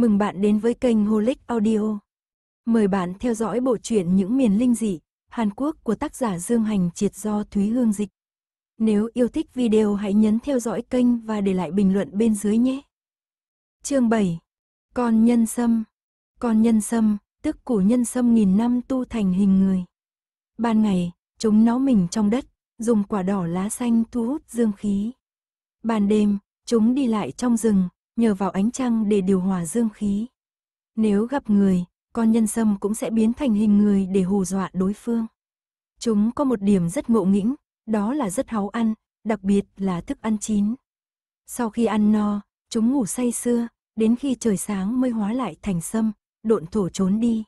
Mừng bạn đến với kênh Holic Audio. Mời bạn theo dõi bộ truyện Những miền linh dị, Hàn Quốc của tác giả Dương Hành Triệt do Thúy Hương Dịch. Nếu yêu thích video hãy nhấn theo dõi kênh và để lại bình luận bên dưới nhé. Chương 7. Con nhân sâm. Con nhân sâm, tức củ nhân sâm nghìn năm tu thành hình người. Ban ngày, chúng nó mình trong đất, dùng quả đỏ lá xanh thu hút dương khí. Ban đêm, chúng đi lại trong rừng, nhờ vào ánh trăng để điều hòa dương khí. Nếu gặp người, con nhân sâm cũng sẽ biến thành hình người để hù dọa đối phương. Chúng có một điểm rất ngộ nghĩnh, đó là rất háu ăn, đặc biệt là thức ăn chín. Sau khi ăn no, chúng ngủ say sưa, đến khi trời sáng mới hóa lại thành sâm, độn thổ trốn đi.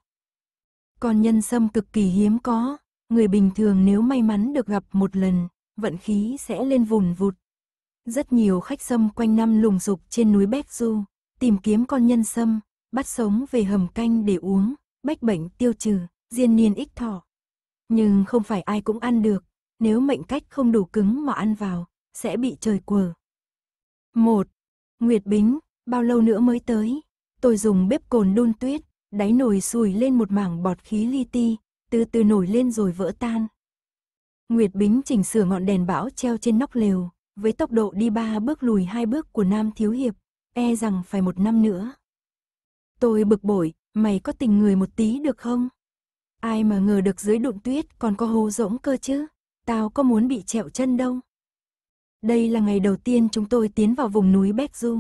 Con nhân sâm cực kỳ hiếm có, người bình thường nếu may mắn được gặp một lần, vận khí sẽ lên vùn vụt rất nhiều khách sâm quanh năm lùng dục trên núi Bách Du, tìm kiếm con nhân sâm, bắt sống về hầm canh để uống, bách bệnh tiêu trừ, diên niên ích thọ. Nhưng không phải ai cũng ăn được, nếu mệnh cách không đủ cứng mà ăn vào, sẽ bị trời quờ. 1. Nguyệt Bính, bao lâu nữa mới tới? Tôi dùng bếp cồn đun tuyết, đáy nồi sùi lên một mảng bọt khí li ti, từ từ nổi lên rồi vỡ tan. Nguyệt Bính chỉnh sửa ngọn đèn bão treo trên nóc lều, với tốc độ đi ba bước lùi hai bước của Nam Thiếu Hiệp, e rằng phải một năm nữa. Tôi bực bội, mày có tình người một tí được không? Ai mà ngờ được dưới đụng tuyết còn có hố rỗng cơ chứ, tao có muốn bị trẹo chân đâu. Đây là ngày đầu tiên chúng tôi tiến vào vùng núi Béc Du.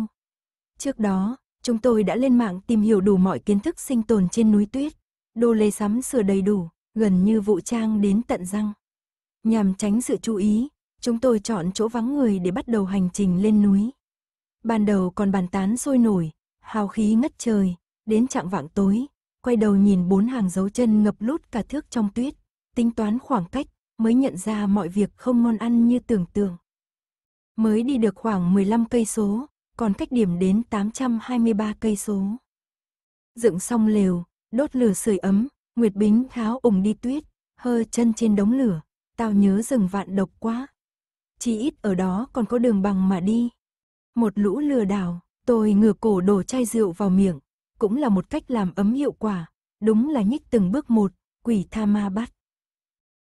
Trước đó, chúng tôi đã lên mạng tìm hiểu đủ mọi kiến thức sinh tồn trên núi tuyết. đồ lê sắm sửa đầy đủ, gần như vũ trang đến tận răng. Nhằm tránh sự chú ý, chúng tôi chọn chỗ vắng người để bắt đầu hành trình lên núi. Ban đầu còn bàn tán sôi nổi, hào khí ngất trời, đến trạng vạng tối, quay đầu nhìn bốn hàng dấu chân ngập lút cả thước trong tuyết, tính toán khoảng cách, mới nhận ra mọi việc không ngon ăn như tưởng tượng. Mới đi được khoảng 15 cây số, còn cách điểm đến 823 cây số. Dựng xong lều, đốt lửa sưởi ấm, Nguyệt Bính kháo ủng đi tuyết, hơ chân trên đống lửa, tao nhớ rừng vạn độc quá chí ít ở đó còn có đường bằng mà đi. Một lũ lừa đảo, tôi ngửa cổ đổ chai rượu vào miệng, cũng là một cách làm ấm hiệu quả, đúng là nhích từng bước một, quỷ tha ma bắt.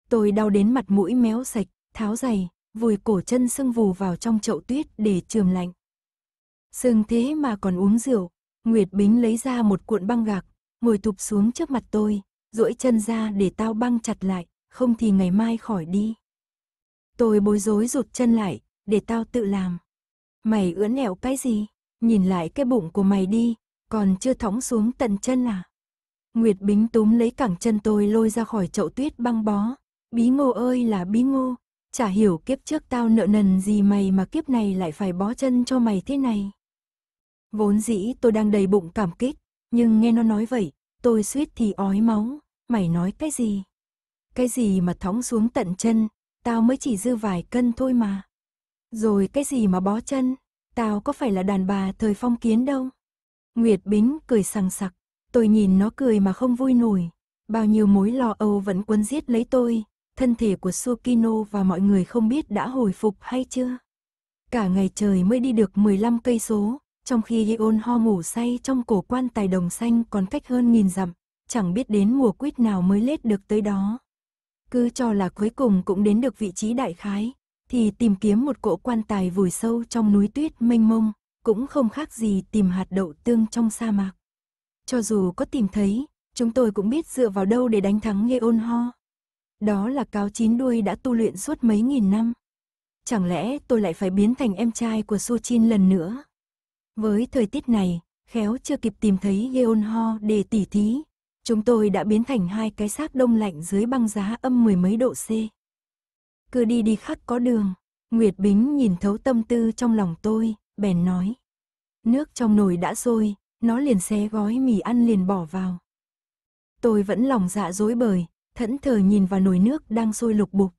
Tôi đau đến mặt mũi méo sạch, tháo giày, vùi cổ chân sưng vù vào trong chậu tuyết để trường lạnh. Sưng thế mà còn uống rượu, Nguyệt Bính lấy ra một cuộn băng gạc, ngồi thụp xuống trước mặt tôi, duỗi chân ra để tao băng chặt lại, không thì ngày mai khỏi đi. Tôi bối rối rụt chân lại, để tao tự làm. Mày ưỡn ẹo cái gì? Nhìn lại cái bụng của mày đi, còn chưa thõng xuống tận chân à? Nguyệt Bính túm lấy cẳng chân tôi lôi ra khỏi chậu tuyết băng bó. Bí ngô ơi là bí ngô, chả hiểu kiếp trước tao nợ nần gì mày mà kiếp này lại phải bó chân cho mày thế này. Vốn dĩ tôi đang đầy bụng cảm kích, nhưng nghe nó nói vậy, tôi suýt thì ói máu, mày nói cái gì? Cái gì mà thóng xuống tận chân, tao mới chỉ dư vài cân thôi mà. Rồi cái gì mà bó chân, tao có phải là đàn bà thời phong kiến đâu. Nguyệt Bính cười sằng sặc, tôi nhìn nó cười mà không vui nổi. Bao nhiêu mối lo âu vẫn quấn giết lấy tôi, thân thể của Sukino và mọi người không biết đã hồi phục hay chưa. Cả ngày trời mới đi được 15 cây số, trong khi Yeon ho ngủ say trong cổ quan tài đồng xanh còn cách hơn nghìn dặm, chẳng biết đến mùa quýt nào mới lết được tới đó cứ cho là cuối cùng cũng đến được vị trí đại khái, thì tìm kiếm một cỗ quan tài vùi sâu trong núi tuyết mênh mông, cũng không khác gì tìm hạt đậu tương trong sa mạc. Cho dù có tìm thấy, chúng tôi cũng biết dựa vào đâu để đánh thắng nghe ôn ho. Đó là cáo chín đuôi đã tu luyện suốt mấy nghìn năm. Chẳng lẽ tôi lại phải biến thành em trai của Su Chin lần nữa? Với thời tiết này, khéo chưa kịp tìm thấy Geon Ho để tỉ thí, Chúng tôi đã biến thành hai cái xác đông lạnh dưới băng giá âm mười mấy độ C. Cứ đi đi khắc có đường. Nguyệt Bính nhìn thấu tâm tư trong lòng tôi, bèn nói. Nước trong nồi đã sôi, nó liền xé gói mì ăn liền bỏ vào. Tôi vẫn lòng dạ dối bời, thẫn thờ nhìn vào nồi nước đang sôi lục bục.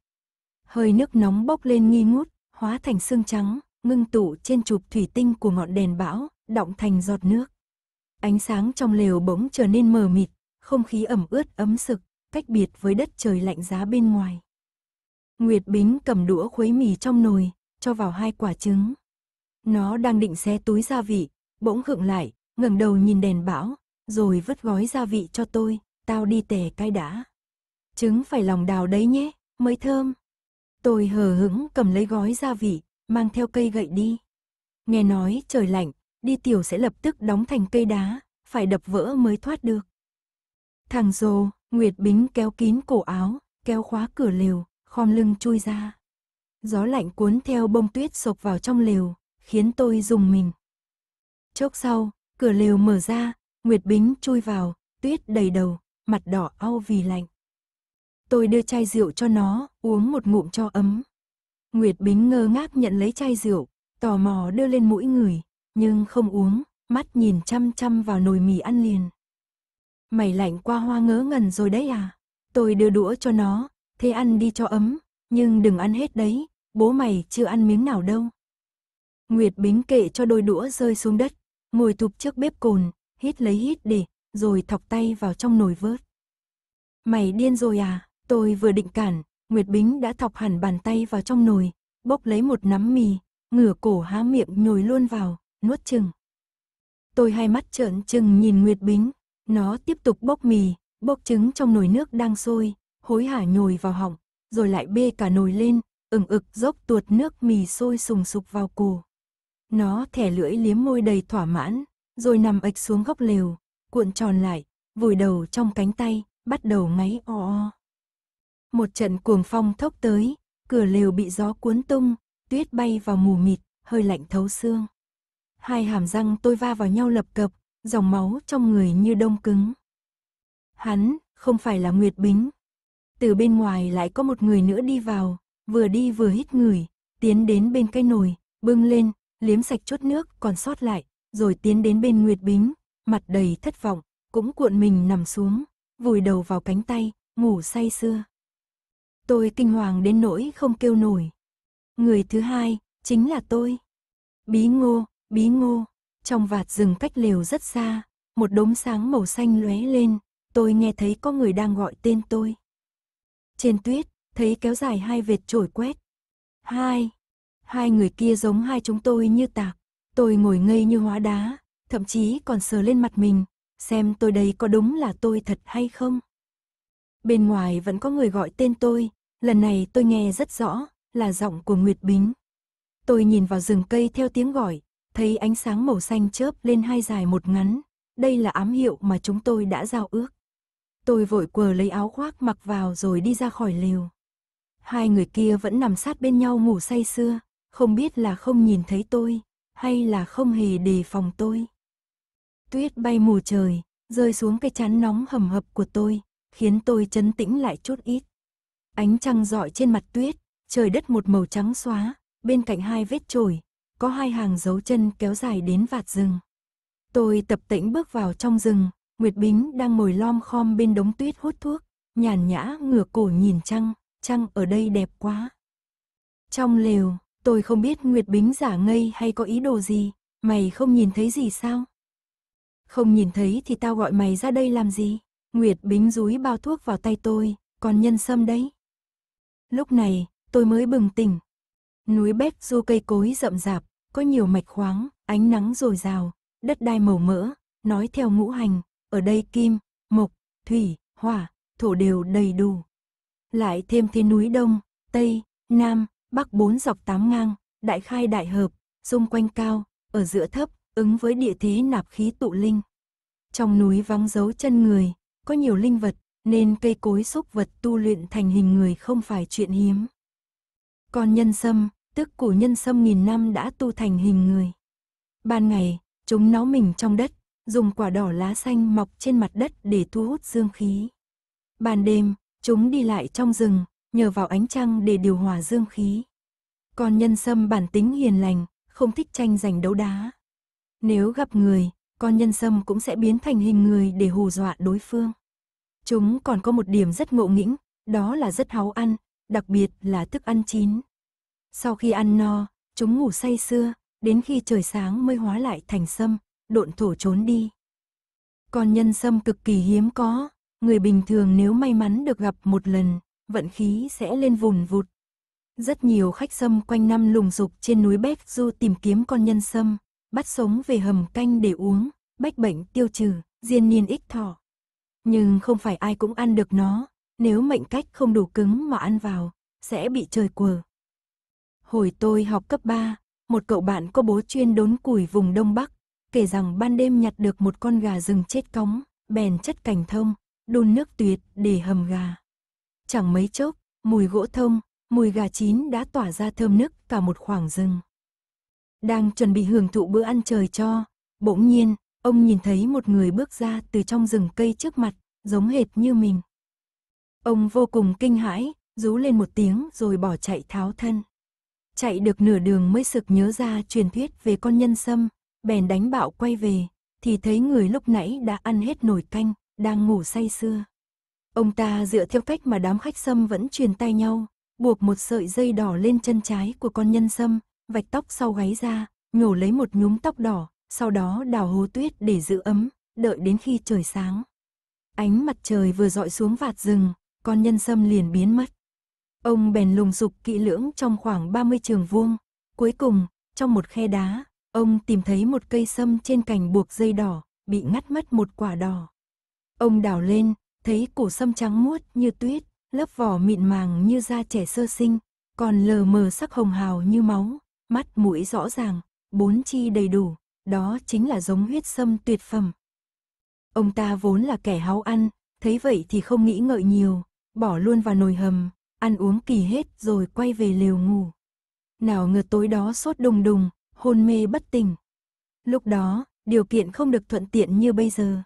Hơi nước nóng bốc lên nghi ngút, hóa thành xương trắng, ngưng tụ trên chụp thủy tinh của ngọn đèn bão, đọng thành giọt nước. Ánh sáng trong lều bỗng trở nên mờ mịt, không khí ẩm ướt ấm sực, cách biệt với đất trời lạnh giá bên ngoài. Nguyệt Bính cầm đũa khuấy mì trong nồi, cho vào hai quả trứng. Nó đang định xé túi gia vị, bỗng khựng lại, ngẩng đầu nhìn đèn bão, rồi vứt gói gia vị cho tôi, tao đi tè cái đã. Trứng phải lòng đào đấy nhé, mới thơm. Tôi hờ hững cầm lấy gói gia vị, mang theo cây gậy đi. Nghe nói trời lạnh, đi tiểu sẽ lập tức đóng thành cây đá, phải đập vỡ mới thoát được. Thằng dồ Nguyệt Bính kéo kín cổ áo, kéo khóa cửa lều, khom lưng chui ra. Gió lạnh cuốn theo bông tuyết sộc vào trong lều, khiến tôi dùng mình. Chốc sau, cửa lều mở ra, Nguyệt Bính chui vào, tuyết đầy đầu, mặt đỏ au vì lạnh. Tôi đưa chai rượu cho nó, uống một ngụm cho ấm. Nguyệt Bính ngơ ngác nhận lấy chai rượu, tò mò đưa lên mũi người, nhưng không uống, mắt nhìn chăm chăm vào nồi mì ăn liền. Mày lạnh qua hoa ngớ ngẩn rồi đấy à? Tôi đưa đũa cho nó, thế ăn đi cho ấm, nhưng đừng ăn hết đấy, bố mày chưa ăn miếng nào đâu. Nguyệt Bính kệ cho đôi đũa rơi xuống đất, ngồi thụp trước bếp cồn, hít lấy hít để, rồi thọc tay vào trong nồi vớt. Mày điên rồi à? Tôi vừa định cản, Nguyệt Bính đã thọc hẳn bàn tay vào trong nồi, bốc lấy một nắm mì, ngửa cổ há miệng nhồi luôn vào, nuốt chừng. Tôi hai mắt trợn trừng nhìn Nguyệt Bính, nó tiếp tục bốc mì, bốc trứng trong nồi nước đang sôi, hối hả nhồi vào họng, rồi lại bê cả nồi lên, ửng ực dốc tuột nước mì sôi sùng sục vào cổ. Nó thẻ lưỡi liếm môi đầy thỏa mãn, rồi nằm ịch xuống góc lều, cuộn tròn lại, vùi đầu trong cánh tay, bắt đầu ngáy o o. Một trận cuồng phong thốc tới, cửa lều bị gió cuốn tung, tuyết bay vào mù mịt, hơi lạnh thấu xương. Hai hàm răng tôi va vào nhau lập cập, dòng máu trong người như đông cứng. Hắn, không phải là Nguyệt Bính. Từ bên ngoài lại có một người nữa đi vào, vừa đi vừa hít người, tiến đến bên cây nồi, bưng lên, liếm sạch chút nước còn sót lại, rồi tiến đến bên Nguyệt Bính, mặt đầy thất vọng, cũng cuộn mình nằm xuống, vùi đầu vào cánh tay, ngủ say sưa. Tôi kinh hoàng đến nỗi không kêu nổi. Người thứ hai, chính là tôi. Bí ngô, bí ngô. Trong vạt rừng cách lều rất xa, một đốm sáng màu xanh lóe lên, tôi nghe thấy có người đang gọi tên tôi. Trên tuyết, thấy kéo dài hai vệt trổi quét. Hai, hai người kia giống hai chúng tôi như tạc, tôi ngồi ngây như hóa đá, thậm chí còn sờ lên mặt mình, xem tôi đây có đúng là tôi thật hay không. Bên ngoài vẫn có người gọi tên tôi, lần này tôi nghe rất rõ, là giọng của Nguyệt Bính. Tôi nhìn vào rừng cây theo tiếng gọi, thấy ánh sáng màu xanh chớp lên hai dài một ngắn, đây là ám hiệu mà chúng tôi đã giao ước. Tôi vội quờ lấy áo khoác mặc vào rồi đi ra khỏi lều. Hai người kia vẫn nằm sát bên nhau ngủ say sưa, không biết là không nhìn thấy tôi, hay là không hề đề phòng tôi. Tuyết bay mù trời, rơi xuống cái chán nóng hầm hập của tôi, khiến tôi chấn tĩnh lại chút ít. Ánh trăng rọi trên mặt tuyết, trời đất một màu trắng xóa, bên cạnh hai vết trồi có hai hàng dấu chân kéo dài đến vạt rừng. Tôi tập tĩnh bước vào trong rừng, Nguyệt Bính đang ngồi lom khom bên đống tuyết hút thuốc, nhàn nhã ngửa cổ nhìn trăng, trăng ở đây đẹp quá. Trong lều, tôi không biết Nguyệt Bính giả ngây hay có ý đồ gì, mày không nhìn thấy gì sao? Không nhìn thấy thì tao gọi mày ra đây làm gì? Nguyệt Bính rúi bao thuốc vào tay tôi, còn nhân sâm đấy. Lúc này, tôi mới bừng tỉnh, núi bét du cây cối rậm rạp, có nhiều mạch khoáng, ánh nắng dồi dào, đất đai màu mỡ, nói theo ngũ hành, ở đây kim, mộc, thủy, hỏa, thổ đều đầy đủ. Lại thêm thế núi đông, tây, nam, bắc bốn dọc tám ngang, đại khai đại hợp, xung quanh cao, ở giữa thấp, ứng với địa thế nạp khí tụ linh. Trong núi vắng dấu chân người, có nhiều linh vật, nên cây cối xúc vật tu luyện thành hình người không phải chuyện hiếm. Còn nhân sâm, tức củ nhân sâm nghìn năm đã tu thành hình người. Ban ngày, chúng nó mình trong đất, dùng quả đỏ lá xanh mọc trên mặt đất để thu hút dương khí. Ban đêm, chúng đi lại trong rừng, nhờ vào ánh trăng để điều hòa dương khí. Còn nhân sâm bản tính hiền lành, không thích tranh giành đấu đá. Nếu gặp người, con nhân sâm cũng sẽ biến thành hình người để hù dọa đối phương. Chúng còn có một điểm rất ngộ nghĩnh, đó là rất háu ăn, đặc biệt là thức ăn chín, sau khi ăn no, chúng ngủ say sưa, đến khi trời sáng mới hóa lại thành sâm, độn thổ trốn đi. Còn nhân sâm cực kỳ hiếm có, người bình thường nếu may mắn được gặp một lần, vận khí sẽ lên vùn vụt. Rất nhiều khách sâm quanh năm lùng dục trên núi Bét Du tìm kiếm con nhân sâm, bắt sống về hầm canh để uống, bách bệnh tiêu trừ, diên niên ích thọ. Nhưng không phải ai cũng ăn được nó, nếu mệnh cách không đủ cứng mà ăn vào, sẽ bị trời quờ. Hồi tôi học cấp 3, một cậu bạn có bố chuyên đốn củi vùng Đông Bắc, kể rằng ban đêm nhặt được một con gà rừng chết cống, bèn chất cành thông, đun nước tuyệt để hầm gà. Chẳng mấy chốc, mùi gỗ thông, mùi gà chín đã tỏa ra thơm nức cả một khoảng rừng. Đang chuẩn bị hưởng thụ bữa ăn trời cho, bỗng nhiên, ông nhìn thấy một người bước ra từ trong rừng cây trước mặt, giống hệt như mình. Ông vô cùng kinh hãi, rú lên một tiếng rồi bỏ chạy tháo thân chạy được nửa đường mới sực nhớ ra truyền thuyết về con nhân sâm, bèn đánh bạo quay về, thì thấy người lúc nãy đã ăn hết nồi canh, đang ngủ say sưa. Ông ta dựa theo cách mà đám khách sâm vẫn truyền tay nhau, buộc một sợi dây đỏ lên chân trái của con nhân sâm, vạch tóc sau gáy ra, nhổ lấy một nhúm tóc đỏ, sau đó đào hố tuyết để giữ ấm, đợi đến khi trời sáng. Ánh mặt trời vừa dọi xuống vạt rừng, con nhân sâm liền biến mất. Ông bèn lùng dục kỹ lưỡng trong khoảng 30 trường vuông. Cuối cùng, trong một khe đá, ông tìm thấy một cây sâm trên cành buộc dây đỏ, bị ngắt mất một quả đỏ. Ông đào lên, thấy củ sâm trắng muốt như tuyết, lớp vỏ mịn màng như da trẻ sơ sinh, còn lờ mờ sắc hồng hào như máu, mắt mũi rõ ràng, bốn chi đầy đủ, đó chính là giống huyết sâm tuyệt phẩm. Ông ta vốn là kẻ háo ăn, thấy vậy thì không nghĩ ngợi nhiều, bỏ luôn vào nồi hầm, ăn uống kỳ hết rồi quay về lều ngủ. Nào ngờ tối đó sốt đùng đùng, hôn mê bất tỉnh. Lúc đó, điều kiện không được thuận tiện như bây giờ.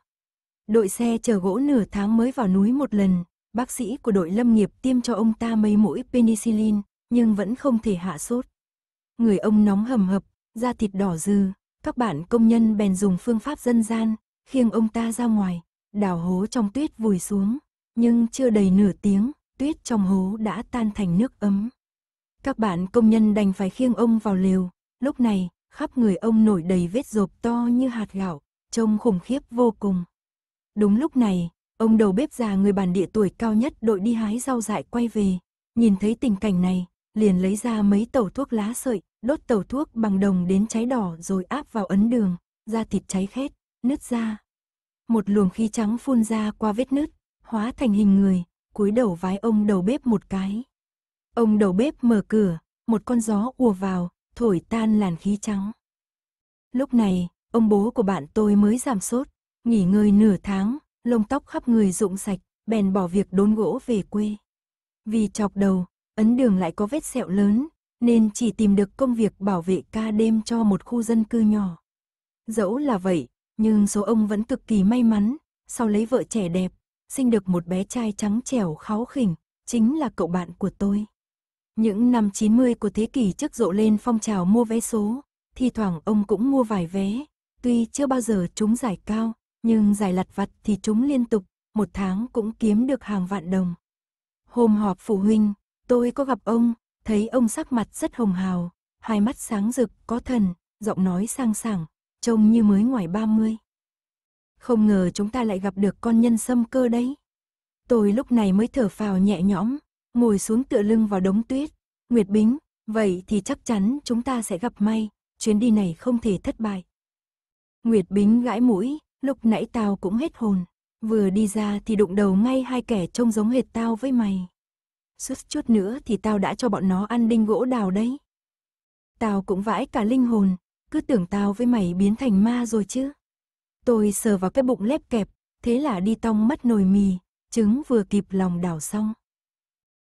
Đội xe chở gỗ nửa tháng mới vào núi một lần, bác sĩ của đội lâm nghiệp tiêm cho ông ta mấy mũi penicillin, nhưng vẫn không thể hạ sốt. Người ông nóng hầm hập, da thịt đỏ dư, các bạn công nhân bèn dùng phương pháp dân gian, khiêng ông ta ra ngoài, đào hố trong tuyết vùi xuống, nhưng chưa đầy nửa tiếng, tuyết trong hố đã tan thành nước ấm. Các bạn công nhân đành phải khiêng ông vào lều, lúc này, khắp người ông nổi đầy vết rộp to như hạt gạo, trông khủng khiếp vô cùng. Đúng lúc này, ông đầu bếp già người bản địa tuổi cao nhất đội đi hái rau dại quay về, nhìn thấy tình cảnh này, liền lấy ra mấy tẩu thuốc lá sợi, đốt tẩu thuốc bằng đồng đến cháy đỏ rồi áp vào ấn đường, da thịt cháy khét, nứt ra. Một luồng khí trắng phun ra qua vết nứt, hóa thành hình người, cúi đầu vái ông đầu bếp một cái. Ông đầu bếp mở cửa, một con gió ùa vào, thổi tan làn khí trắng. Lúc này, ông bố của bạn tôi mới giảm sốt, nghỉ ngơi nửa tháng, lông tóc khắp người rụng sạch, bèn bỏ việc đốn gỗ về quê. Vì chọc đầu, ấn đường lại có vết sẹo lớn, nên chỉ tìm được công việc bảo vệ ca đêm cho một khu dân cư nhỏ. Dẫu là vậy, nhưng số ông vẫn cực kỳ may mắn, sau lấy vợ trẻ đẹp, sinh được một bé trai trắng trẻo kháu khỉnh, chính là cậu bạn của tôi. Những năm 90 của thế kỷ trước rộ lên phong trào mua vé số, thi thoảng ông cũng mua vài vé, tuy chưa bao giờ chúng giải cao, nhưng giải lặt vặt thì chúng liên tục, một tháng cũng kiếm được hàng vạn đồng. Hôm họp phụ huynh, tôi có gặp ông, thấy ông sắc mặt rất hồng hào, hai mắt sáng rực, có thần, giọng nói sang sảng, trông như mới ngoài 30. Không ngờ chúng ta lại gặp được con nhân sâm cơ đấy. Tôi lúc này mới thở phào nhẹ nhõm, ngồi xuống tựa lưng vào đống tuyết. Nguyệt Bính, vậy thì chắc chắn chúng ta sẽ gặp may, chuyến đi này không thể thất bại. Nguyệt Bính gãi mũi, lúc nãy tao cũng hết hồn. Vừa đi ra thì đụng đầu ngay hai kẻ trông giống hệt tao với mày. Suốt chút nữa thì tao đã cho bọn nó ăn đinh gỗ đào đấy. Tao cũng vãi cả linh hồn, cứ tưởng tao với mày biến thành ma rồi chứ. Tôi sờ vào cái bụng lép kẹp, thế là đi tong mất nồi mì, trứng vừa kịp lòng đảo xong.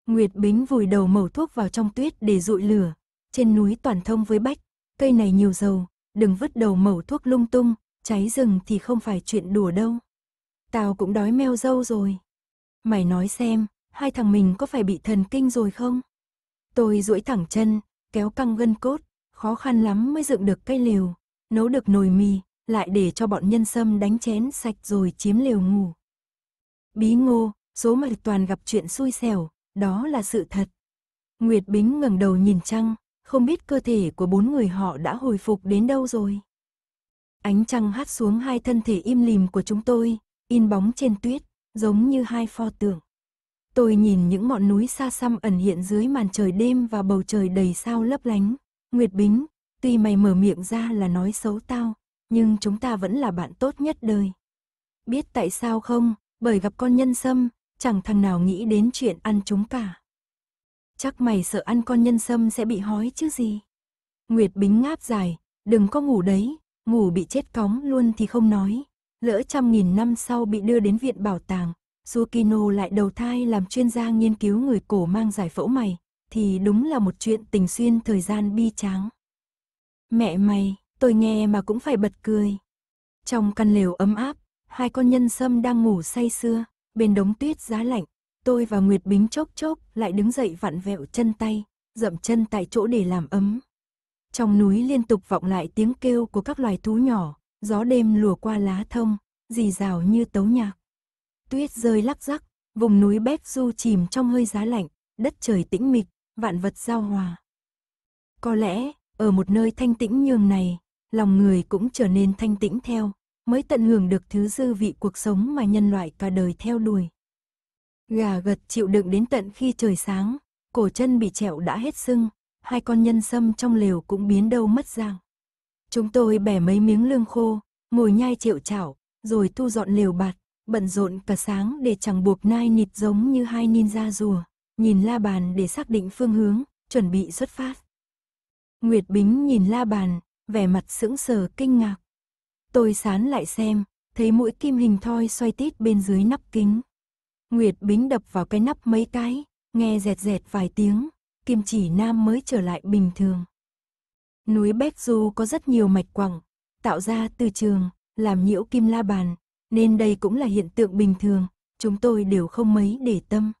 Nguyệt Bính vùi đầu mẩu thuốc vào trong tuyết để dụi lửa, trên núi toàn thông với bách, cây này nhiều dầu, đừng vứt đầu mẩu thuốc lung tung, cháy rừng thì không phải chuyện đùa đâu. Tao cũng đói meo dâu rồi. Mày nói xem, hai thằng mình có phải bị thần kinh rồi không? Tôi duỗi thẳng chân, kéo căng gân cốt, khó khăn lắm mới dựng được cây liều nấu được nồi mì, lại để cho bọn nhân sâm đánh chén sạch rồi chiếm lều ngủ. Bí ngô, số mà toàn gặp chuyện xui xẻo, đó là sự thật. Nguyệt Bính ngẩng đầu nhìn trăng, không biết cơ thể của bốn người họ đã hồi phục đến đâu rồi. Ánh trăng hát xuống hai thân thể im lìm của chúng tôi, in bóng trên tuyết, giống như hai pho tượng. Tôi nhìn những mọn núi xa xăm ẩn hiện dưới màn trời đêm và bầu trời đầy sao lấp lánh. Nguyệt Bính, tuy mày mở miệng ra là nói xấu tao, nhưng chúng ta vẫn là bạn tốt nhất đời. Biết tại sao không, bởi gặp con nhân sâm, chẳng thằng nào nghĩ đến chuyện ăn chúng cả. Chắc mày sợ ăn con nhân sâm sẽ bị hói chứ gì. Nguyệt Bính ngáp dài, đừng có ngủ đấy, ngủ bị chết cóng luôn thì không nói. Lỡ trăm nghìn năm sau bị đưa đến viện bảo tàng, Sukino lại đầu thai làm chuyên gia nghiên cứu người cổ mang giải phẫu mày, thì đúng là một chuyện tình xuyên thời gian bi tráng. Mẹ mày! tôi nghe mà cũng phải bật cười. Trong căn lều ấm áp, hai con nhân sâm đang ngủ say sưa, bên đống tuyết giá lạnh, tôi và Nguyệt Bính chốc chốc lại đứng dậy vặn vẹo chân tay, dậm chân tại chỗ để làm ấm. Trong núi liên tục vọng lại tiếng kêu của các loài thú nhỏ, gió đêm lùa qua lá thông, rì rào như tấu nhạc. Tuyết rơi lắc rắc, vùng núi bếp Du chìm trong hơi giá lạnh, đất trời tĩnh mịch, vạn vật giao hòa. Có lẽ, ở một nơi thanh tĩnh nhường này, lòng người cũng trở nên thanh tĩnh theo, mới tận hưởng được thứ dư vị cuộc sống mà nhân loại cả đời theo đuổi. Gà gật chịu đựng đến tận khi trời sáng, cổ chân bị trẹo đã hết sưng, hai con nhân sâm trong lều cũng biến đâu mất dạng. Chúng tôi bẻ mấy miếng lương khô, ngồi nhai triệu chảo, rồi thu dọn lều bạt, bận rộn cả sáng để chẳng buộc nai nịt giống như hai ninja rùa, nhìn la bàn để xác định phương hướng, chuẩn bị xuất phát. Nguyệt Bính nhìn la bàn, vẻ mặt sững sờ kinh ngạc. Tôi sán lại xem, thấy mũi kim hình thoi xoay tít bên dưới nắp kính. Nguyệt Bính đập vào cái nắp mấy cái, nghe dẹt dẹt vài tiếng, kim chỉ nam mới trở lại bình thường. Núi Béc Du có rất nhiều mạch quẳng, tạo ra từ trường, làm nhiễu kim la bàn, nên đây cũng là hiện tượng bình thường, chúng tôi đều không mấy để tâm.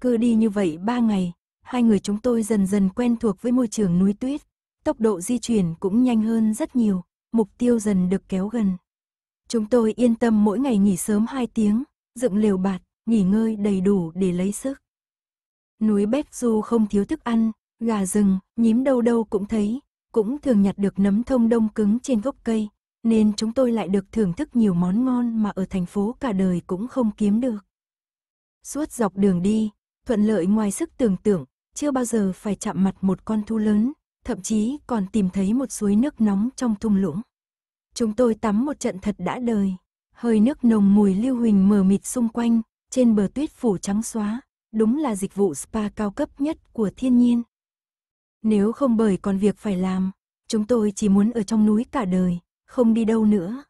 Cứ đi như vậy ba ngày, hai người chúng tôi dần dần quen thuộc với môi trường núi tuyết, tốc độ di chuyển cũng nhanh hơn rất nhiều, mục tiêu dần được kéo gần. Chúng tôi yên tâm mỗi ngày nghỉ sớm 2 tiếng, dựng lều bạt, nghỉ ngơi đầy đủ để lấy sức. Núi Bét Du không thiếu thức ăn, gà rừng, nhím đâu đâu cũng thấy, cũng thường nhặt được nấm thông đông cứng trên gốc cây, nên chúng tôi lại được thưởng thức nhiều món ngon mà ở thành phố cả đời cũng không kiếm được. Suốt dọc đường đi, thuận lợi ngoài sức tưởng tượng, chưa bao giờ phải chạm mặt một con thu lớn, thậm chí còn tìm thấy một suối nước nóng trong thung lũng. Chúng tôi tắm một trận thật đã đời, hơi nước nồng mùi lưu huỳnh mờ mịt xung quanh, trên bờ tuyết phủ trắng xóa, đúng là dịch vụ spa cao cấp nhất của thiên nhiên. Nếu không bởi còn việc phải làm, chúng tôi chỉ muốn ở trong núi cả đời, không đi đâu nữa.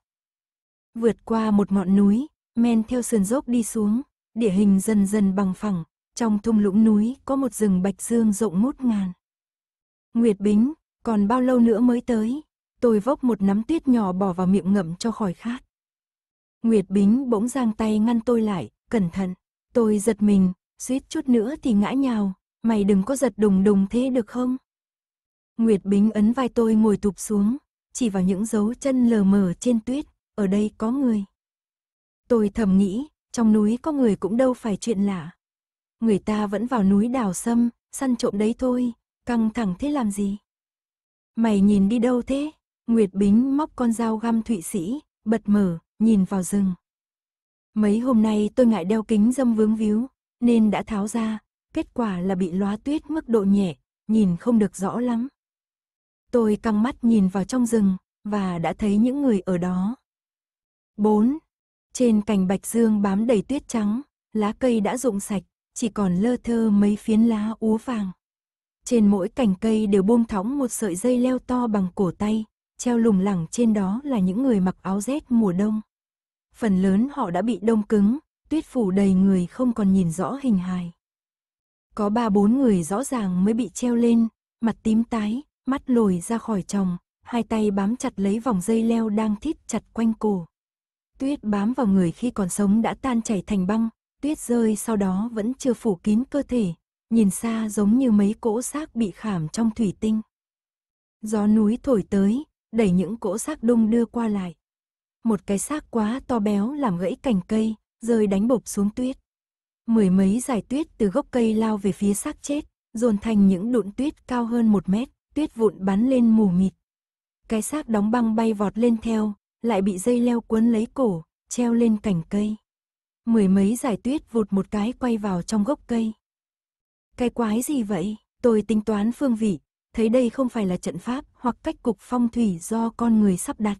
Vượt qua một ngọn núi, men theo sườn dốc đi xuống, địa hình dần dần bằng phẳng, trong thung lũng núi có một rừng bạch dương rộng mút ngàn. Nguyệt Bính, còn bao lâu nữa mới tới? Tôi vốc một nắm tuyết nhỏ bỏ vào miệng ngậm cho khỏi khát. Nguyệt Bính bỗng giang tay ngăn tôi lại, cẩn thận. Tôi giật mình, suýt chút nữa thì ngã nhào. Mày đừng có giật đùng đùng thế được không? Nguyệt Bính ấn vai tôi ngồi tụp xuống, chỉ vào những dấu chân lờ mờ trên tuyết, ở đây có người. Tôi thầm nghĩ, trong núi có người cũng đâu phải chuyện lạ. Người ta vẫn vào núi đào sâm, săn trộm đấy thôi, Căng thẳng thế làm gì? Mày nhìn đi đâu thế? Nguyệt Bính móc con dao găm Thụy Sĩ, bật mở, nhìn vào rừng. Mấy hôm nay tôi ngại đeo kính dâm vướng víu, nên đã tháo ra, kết quả là bị lóa tuyết mức độ nhẹ, nhìn không được rõ lắm. Tôi căng mắt nhìn vào trong rừng, và đã thấy những người ở đó. 4. Trên cành bạch dương bám đầy tuyết trắng, lá cây đã rụng sạch, chỉ còn lơ thơ mấy phiến lá úa vàng. Trên mỗi cành cây đều buông thõng một sợi dây leo to bằng cổ tay, treo lủng lẳng trên đó là những người mặc áo rét mùa đông. Phần lớn họ đã bị đông cứng, tuyết phủ đầy người không còn nhìn rõ hình hài. Có ba bốn người rõ ràng mới bị treo lên, mặt tím tái, mắt lồi ra khỏi chồng, hai tay bám chặt lấy vòng dây leo đang thít chặt quanh cổ. Tuyết bám vào người khi còn sống đã tan chảy thành băng, tuyết rơi sau đó vẫn chưa phủ kín cơ thể, nhìn xa giống như mấy cỗ xác bị khảm trong thủy tinh. Gió núi thổi tới, đẩy những cỗ xác đung đưa qua lại. Một cái xác quá to béo làm gãy cành cây, rơi đánh bộc xuống tuyết. Mười mấy dải tuyết từ gốc cây lao về phía xác chết, dồn thành những đụn tuyết cao hơn một mét, tuyết vụn bắn lên mù mịt. Cái xác đóng băng bay vọt lên theo, lại bị dây leo cuốn lấy cổ, treo lên cành cây. Mười mấy dải tuyết vụt một cái quay vào trong gốc cây. Cái quái gì vậy? Tôi tính toán phương vị, thấy đây không phải là trận pháp hoặc cách cục phong thủy do con người sắp đặt.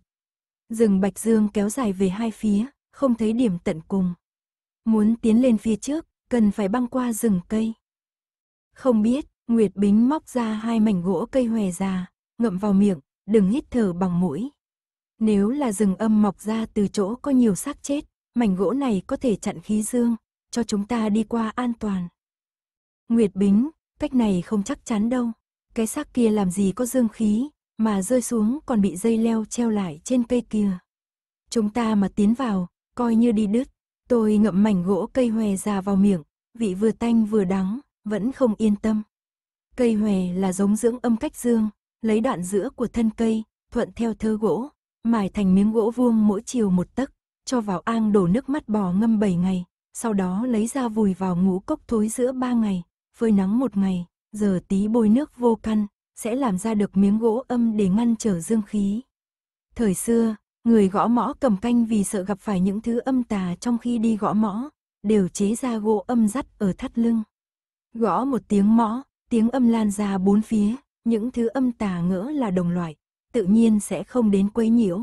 Rừng Bạch Dương kéo dài về hai phía, không thấy điểm tận cùng. Muốn tiến lên phía trước, cần phải băng qua rừng cây. Không biết, Nguyệt Bính móc ra hai mảnh gỗ cây hòe già, ngậm vào miệng, đừng hít thở bằng mũi. Nếu là rừng âm mọc ra từ chỗ có nhiều xác chết, mảnh gỗ này có thể chặn khí dương, cho chúng ta đi qua an toàn. Nguyệt Bính, cách này không chắc chắn đâu. Cái xác kia làm gì có dương khí, mà rơi xuống còn bị dây leo treo lại trên cây kia. Chúng ta mà tiến vào, coi như đi đứt. Tôi ngậm mảnh gỗ cây hòe già vào miệng, vị vừa tanh vừa đắng, vẫn không yên tâm. Cây hòe là giống dưỡng âm cách dương, lấy đoạn giữa của thân cây, thuận theo thơ gỗ, mài thành miếng gỗ vuông mỗi chiều một tấc, cho vào an đổ nước mắt bò ngâm 7 ngày, sau đó lấy ra vùi vào ngũ cốc thối giữa 3 ngày, phơi nắng một ngày, giờ tí bôi nước vô căn, sẽ làm ra được miếng gỗ âm để ngăn trở dương khí. Thời xưa, người gõ mõ cầm canh vì sợ gặp phải những thứ âm tà trong khi đi gõ mõ, đều chế ra gỗ âm dắt ở thắt lưng. Gõ một tiếng mõ, tiếng âm lan ra bốn phía, những thứ âm tà ngỡ là đồng loại, tự nhiên sẽ không đến quấy nhiễu.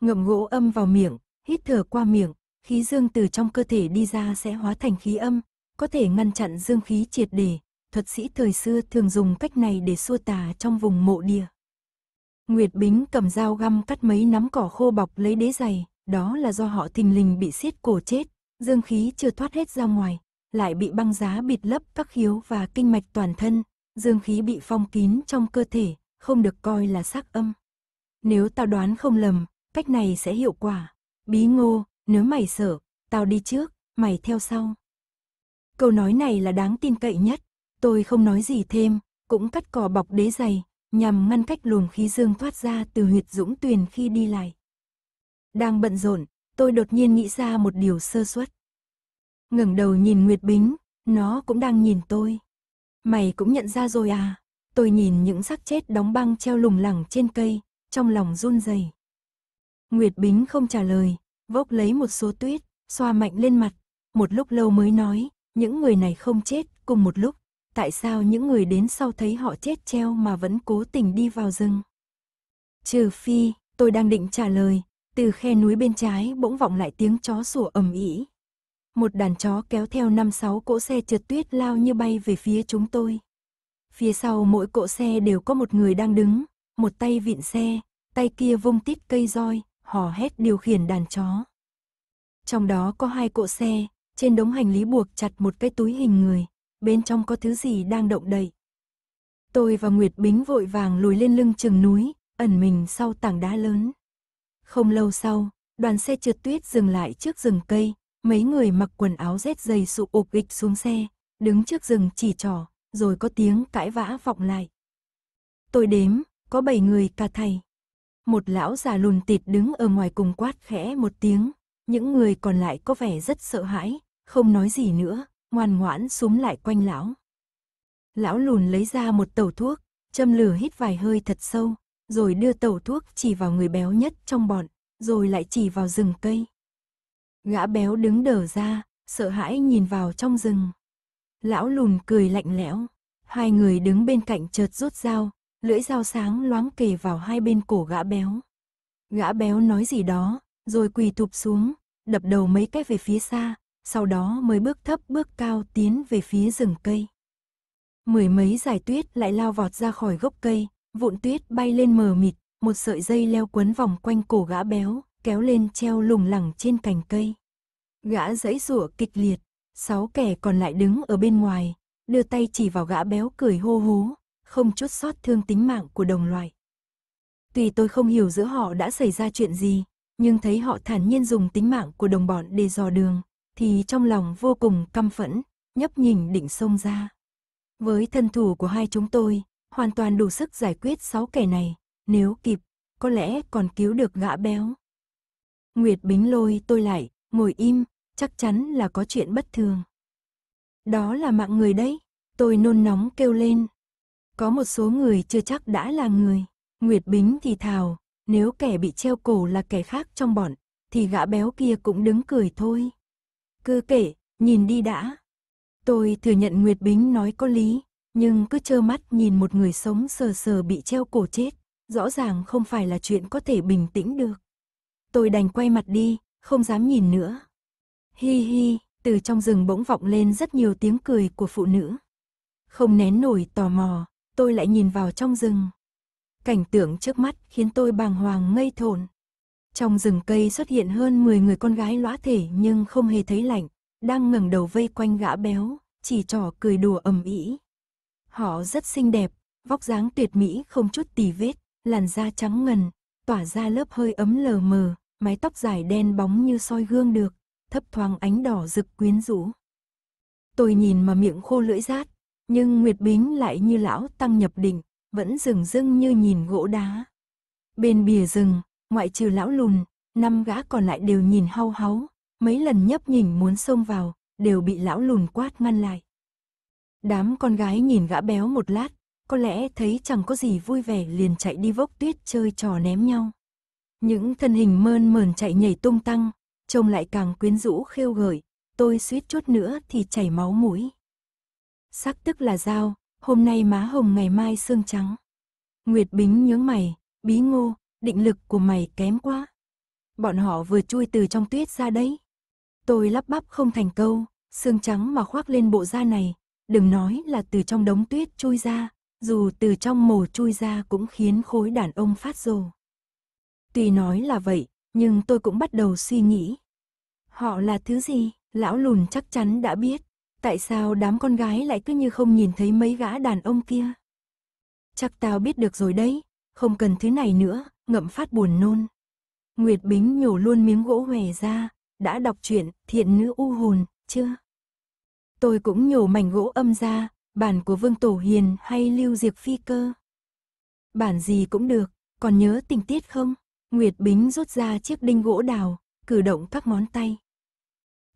Ngậm gỗ âm vào miệng, hít thở qua miệng, khí dương từ trong cơ thể đi ra sẽ hóa thành khí âm, có thể ngăn chặn dương khí triệt để, thuật sĩ thời xưa thường dùng cách này để xua tà trong vùng mộ địa. Nguyệt Bính cầm dao găm cắt mấy nắm cỏ khô bọc lấy đế giày, đó là do họ thình lình bị siết cổ chết, dương khí chưa thoát hết ra ngoài, lại bị băng giá bịt lấp các khiếu và kinh mạch toàn thân, dương khí bị phong kín trong cơ thể, không được coi là sắc âm. Nếu tao đoán không lầm, cách này sẽ hiệu quả. Bí ngô, nếu mày sợ, tao đi trước, mày theo sau. Câu nói này là đáng tin cậy nhất. Tôi không nói gì thêm, cũng cắt cỏ bọc đế giày, nhằm ngăn cách luồng khí dương thoát ra từ huyệt dũng tuyền khi đi lại. Đang bận rộn, tôi đột nhiên nghĩ ra một điều sơ suất. ngẩng đầu nhìn Nguyệt Bính, nó cũng đang nhìn tôi. Mày cũng nhận ra rồi à? Tôi nhìn những xác chết đóng băng treo lủng lẳng trên cây, trong lòng run rẩy. Nguyệt Bính không trả lời, vốc lấy một số tuyết, xoa mạnh lên mặt, một lúc lâu mới nói, những người này không chết cùng một lúc, tại sao những người đến sau thấy họ chết treo mà vẫn cố tình đi vào rừng? Trừ phi, tôi đang định trả lời, từ khe núi bên trái bỗng vọng lại tiếng chó sủa ầm ĩ. Một đàn chó kéo theo năm sáu cỗ xe trượt tuyết lao như bay về phía chúng tôi. Phía sau mỗi cỗ xe đều có một người đang đứng, một tay vịn xe, tay kia vung tít cây roi, hò hét điều khiển đàn chó. Trong đó có hai cỗ xe, trên đống hành lý buộc chặt một cái túi hình người, bên trong có thứ gì đang động đậy. Tôi và Nguyệt Bính vội vàng lùi lên lưng chừng núi, ẩn mình sau tảng đá lớn. Không lâu sau, đoàn xe trượt tuyết dừng lại trước rừng cây, mấy người mặc quần áo rét dày sụ ục ịch xuống xe, đứng trước rừng chỉ trỏ, rồi có tiếng cãi vã vọng lại. Tôi đếm, có bảy người cả thầy. Một lão già lùn tịt đứng ở ngoài cùng quát khẽ một tiếng, những người còn lại có vẻ rất sợ hãi, không nói gì nữa, ngoan ngoãn súm lại quanh lão. Lão lùn lấy ra một tẩu thuốc, châm lửa hít vài hơi thật sâu, rồi đưa tẩu thuốc chỉ vào người béo nhất trong bọn, rồi lại chỉ vào rừng cây. Gã béo đứng đờ ra, sợ hãi nhìn vào trong rừng. Lão lùn cười lạnh lẽo, hai người đứng bên cạnh chợt rút dao, lưỡi dao sáng loáng kề vào hai bên cổ gã béo. Gã béo nói gì đó, rồi quỳ thụp xuống, đập đầu mấy cái về phía xa, sau đó mới bước thấp bước cao tiến về phía rừng cây. Mười mấy giải tuyết lại lao vọt ra khỏi gốc cây, vụn tuyết bay lên mờ mịt, một sợi dây leo quấn vòng quanh cổ gã béo, kéo lên treo lủng lẳng trên cành cây. Gã giãy giụa kịch liệt, sáu kẻ còn lại đứng ở bên ngoài, đưa tay chỉ vào gã béo cười hô hú không chút sót thương tính mạng của đồng loại. Tuy tôi không hiểu giữa họ đã xảy ra chuyện gì, nhưng thấy họ thản nhiên dùng tính mạng của đồng bọn để dò đường, thì trong lòng vô cùng căm phẫn, nhấp nhình định xông ra. Với thân thủ của hai chúng tôi, hoàn toàn đủ sức giải quyết sáu kẻ này, nếu kịp, có lẽ còn cứu được gã béo. Nguyệt Bính lôi tôi lại, ngồi im, chắc chắn là có chuyện bất thường. Đó là mạng người đấy, tôi nôn nóng kêu lên. Có một số người chưa chắc đã là người. Nguyệt Bính thì thào, nếu kẻ bị treo cổ là kẻ khác trong bọn, thì gã béo kia cũng đứng cười thôi. Cứ kể, nhìn đi đã. Tôi thừa nhận Nguyệt Bính nói có lý, nhưng cứ trơ mắt nhìn một người sống sờ sờ bị treo cổ chết, rõ ràng không phải là chuyện có thể bình tĩnh được. Tôi đành quay mặt đi, không dám nhìn nữa. Hi hi, từ trong rừng bỗng vọng lên rất nhiều tiếng cười của phụ nữ. Không nén nổi tò mò, tôi lại nhìn vào trong rừng. Cảnh tượng trước mắt khiến tôi bàng hoàng ngây thồn. Trong rừng cây xuất hiện hơn 10 người con gái lõa thể nhưng không hề thấy lạnh, đang ngẩng đầu vây quanh gã béo, chỉ trỏ cười đùa ầm ĩ. Họ rất xinh đẹp, vóc dáng tuyệt mỹ không chút tì vết, làn da trắng ngần, tỏa ra lớp hơi ấm lờ mờ, mái tóc dài đen bóng như soi gương được, thấp thoáng ánh đỏ rực quyến rũ. Tôi nhìn mà miệng khô lưỡi rát, nhưng Nguyệt Bính lại như lão tăng nhập định, vẫn rừng rưng như nhìn gỗ đá. Bên bìa rừng, ngoại trừ lão lùn, năm gã còn lại đều nhìn hau háu, mấy lần nhấp nhỉnh muốn xông vào, đều bị lão lùn quát ngăn lại. Đám con gái nhìn gã béo một lát, có lẽ thấy chẳng có gì vui vẻ liền chạy đi vốc tuyết chơi trò ném nhau. Những thân hình mơn mờn chạy nhảy tung tăng, trông lại càng quyến rũ khêu gợi, tôi suýt chút nữa thì chảy máu mũi. Sắc tức là dao, hôm nay má hồng ngày mai xương trắng. Nguyệt Bính nhướng mày, bí ngô, định lực của mày kém quá. Bọn họ vừa chui từ trong tuyết ra đấy. Tôi lắp bắp không thành câu, xương trắng mà khoác lên bộ da này, đừng nói là từ trong đống tuyết chui ra, dù từ trong mồ chui ra cũng khiến khối đàn ông phát rồ. Tuy nói là vậy, nhưng tôi cũng bắt đầu suy nghĩ. Họ là thứ gì, lão lùn chắc chắn đã biết. Tại sao đám con gái lại cứ như không nhìn thấy mấy gã đàn ông kia? Chắc tao biết được rồi đấy, không cần thứ này nữa, ngậm phát buồn nôn. Nguyệt Bính nhổ luôn miếng gỗ hòe ra, đã đọc truyện Thiện nữ u hồn chưa? Tôi cũng nhổ mảnh gỗ âm ra, bản của Vương Tổ Hiền hay Lưu Diệc Phi cơ. Bản gì cũng được, còn nhớ tình tiết không? Nguyệt Bính rút ra chiếc đinh gỗ đào, cử động các ngón tay.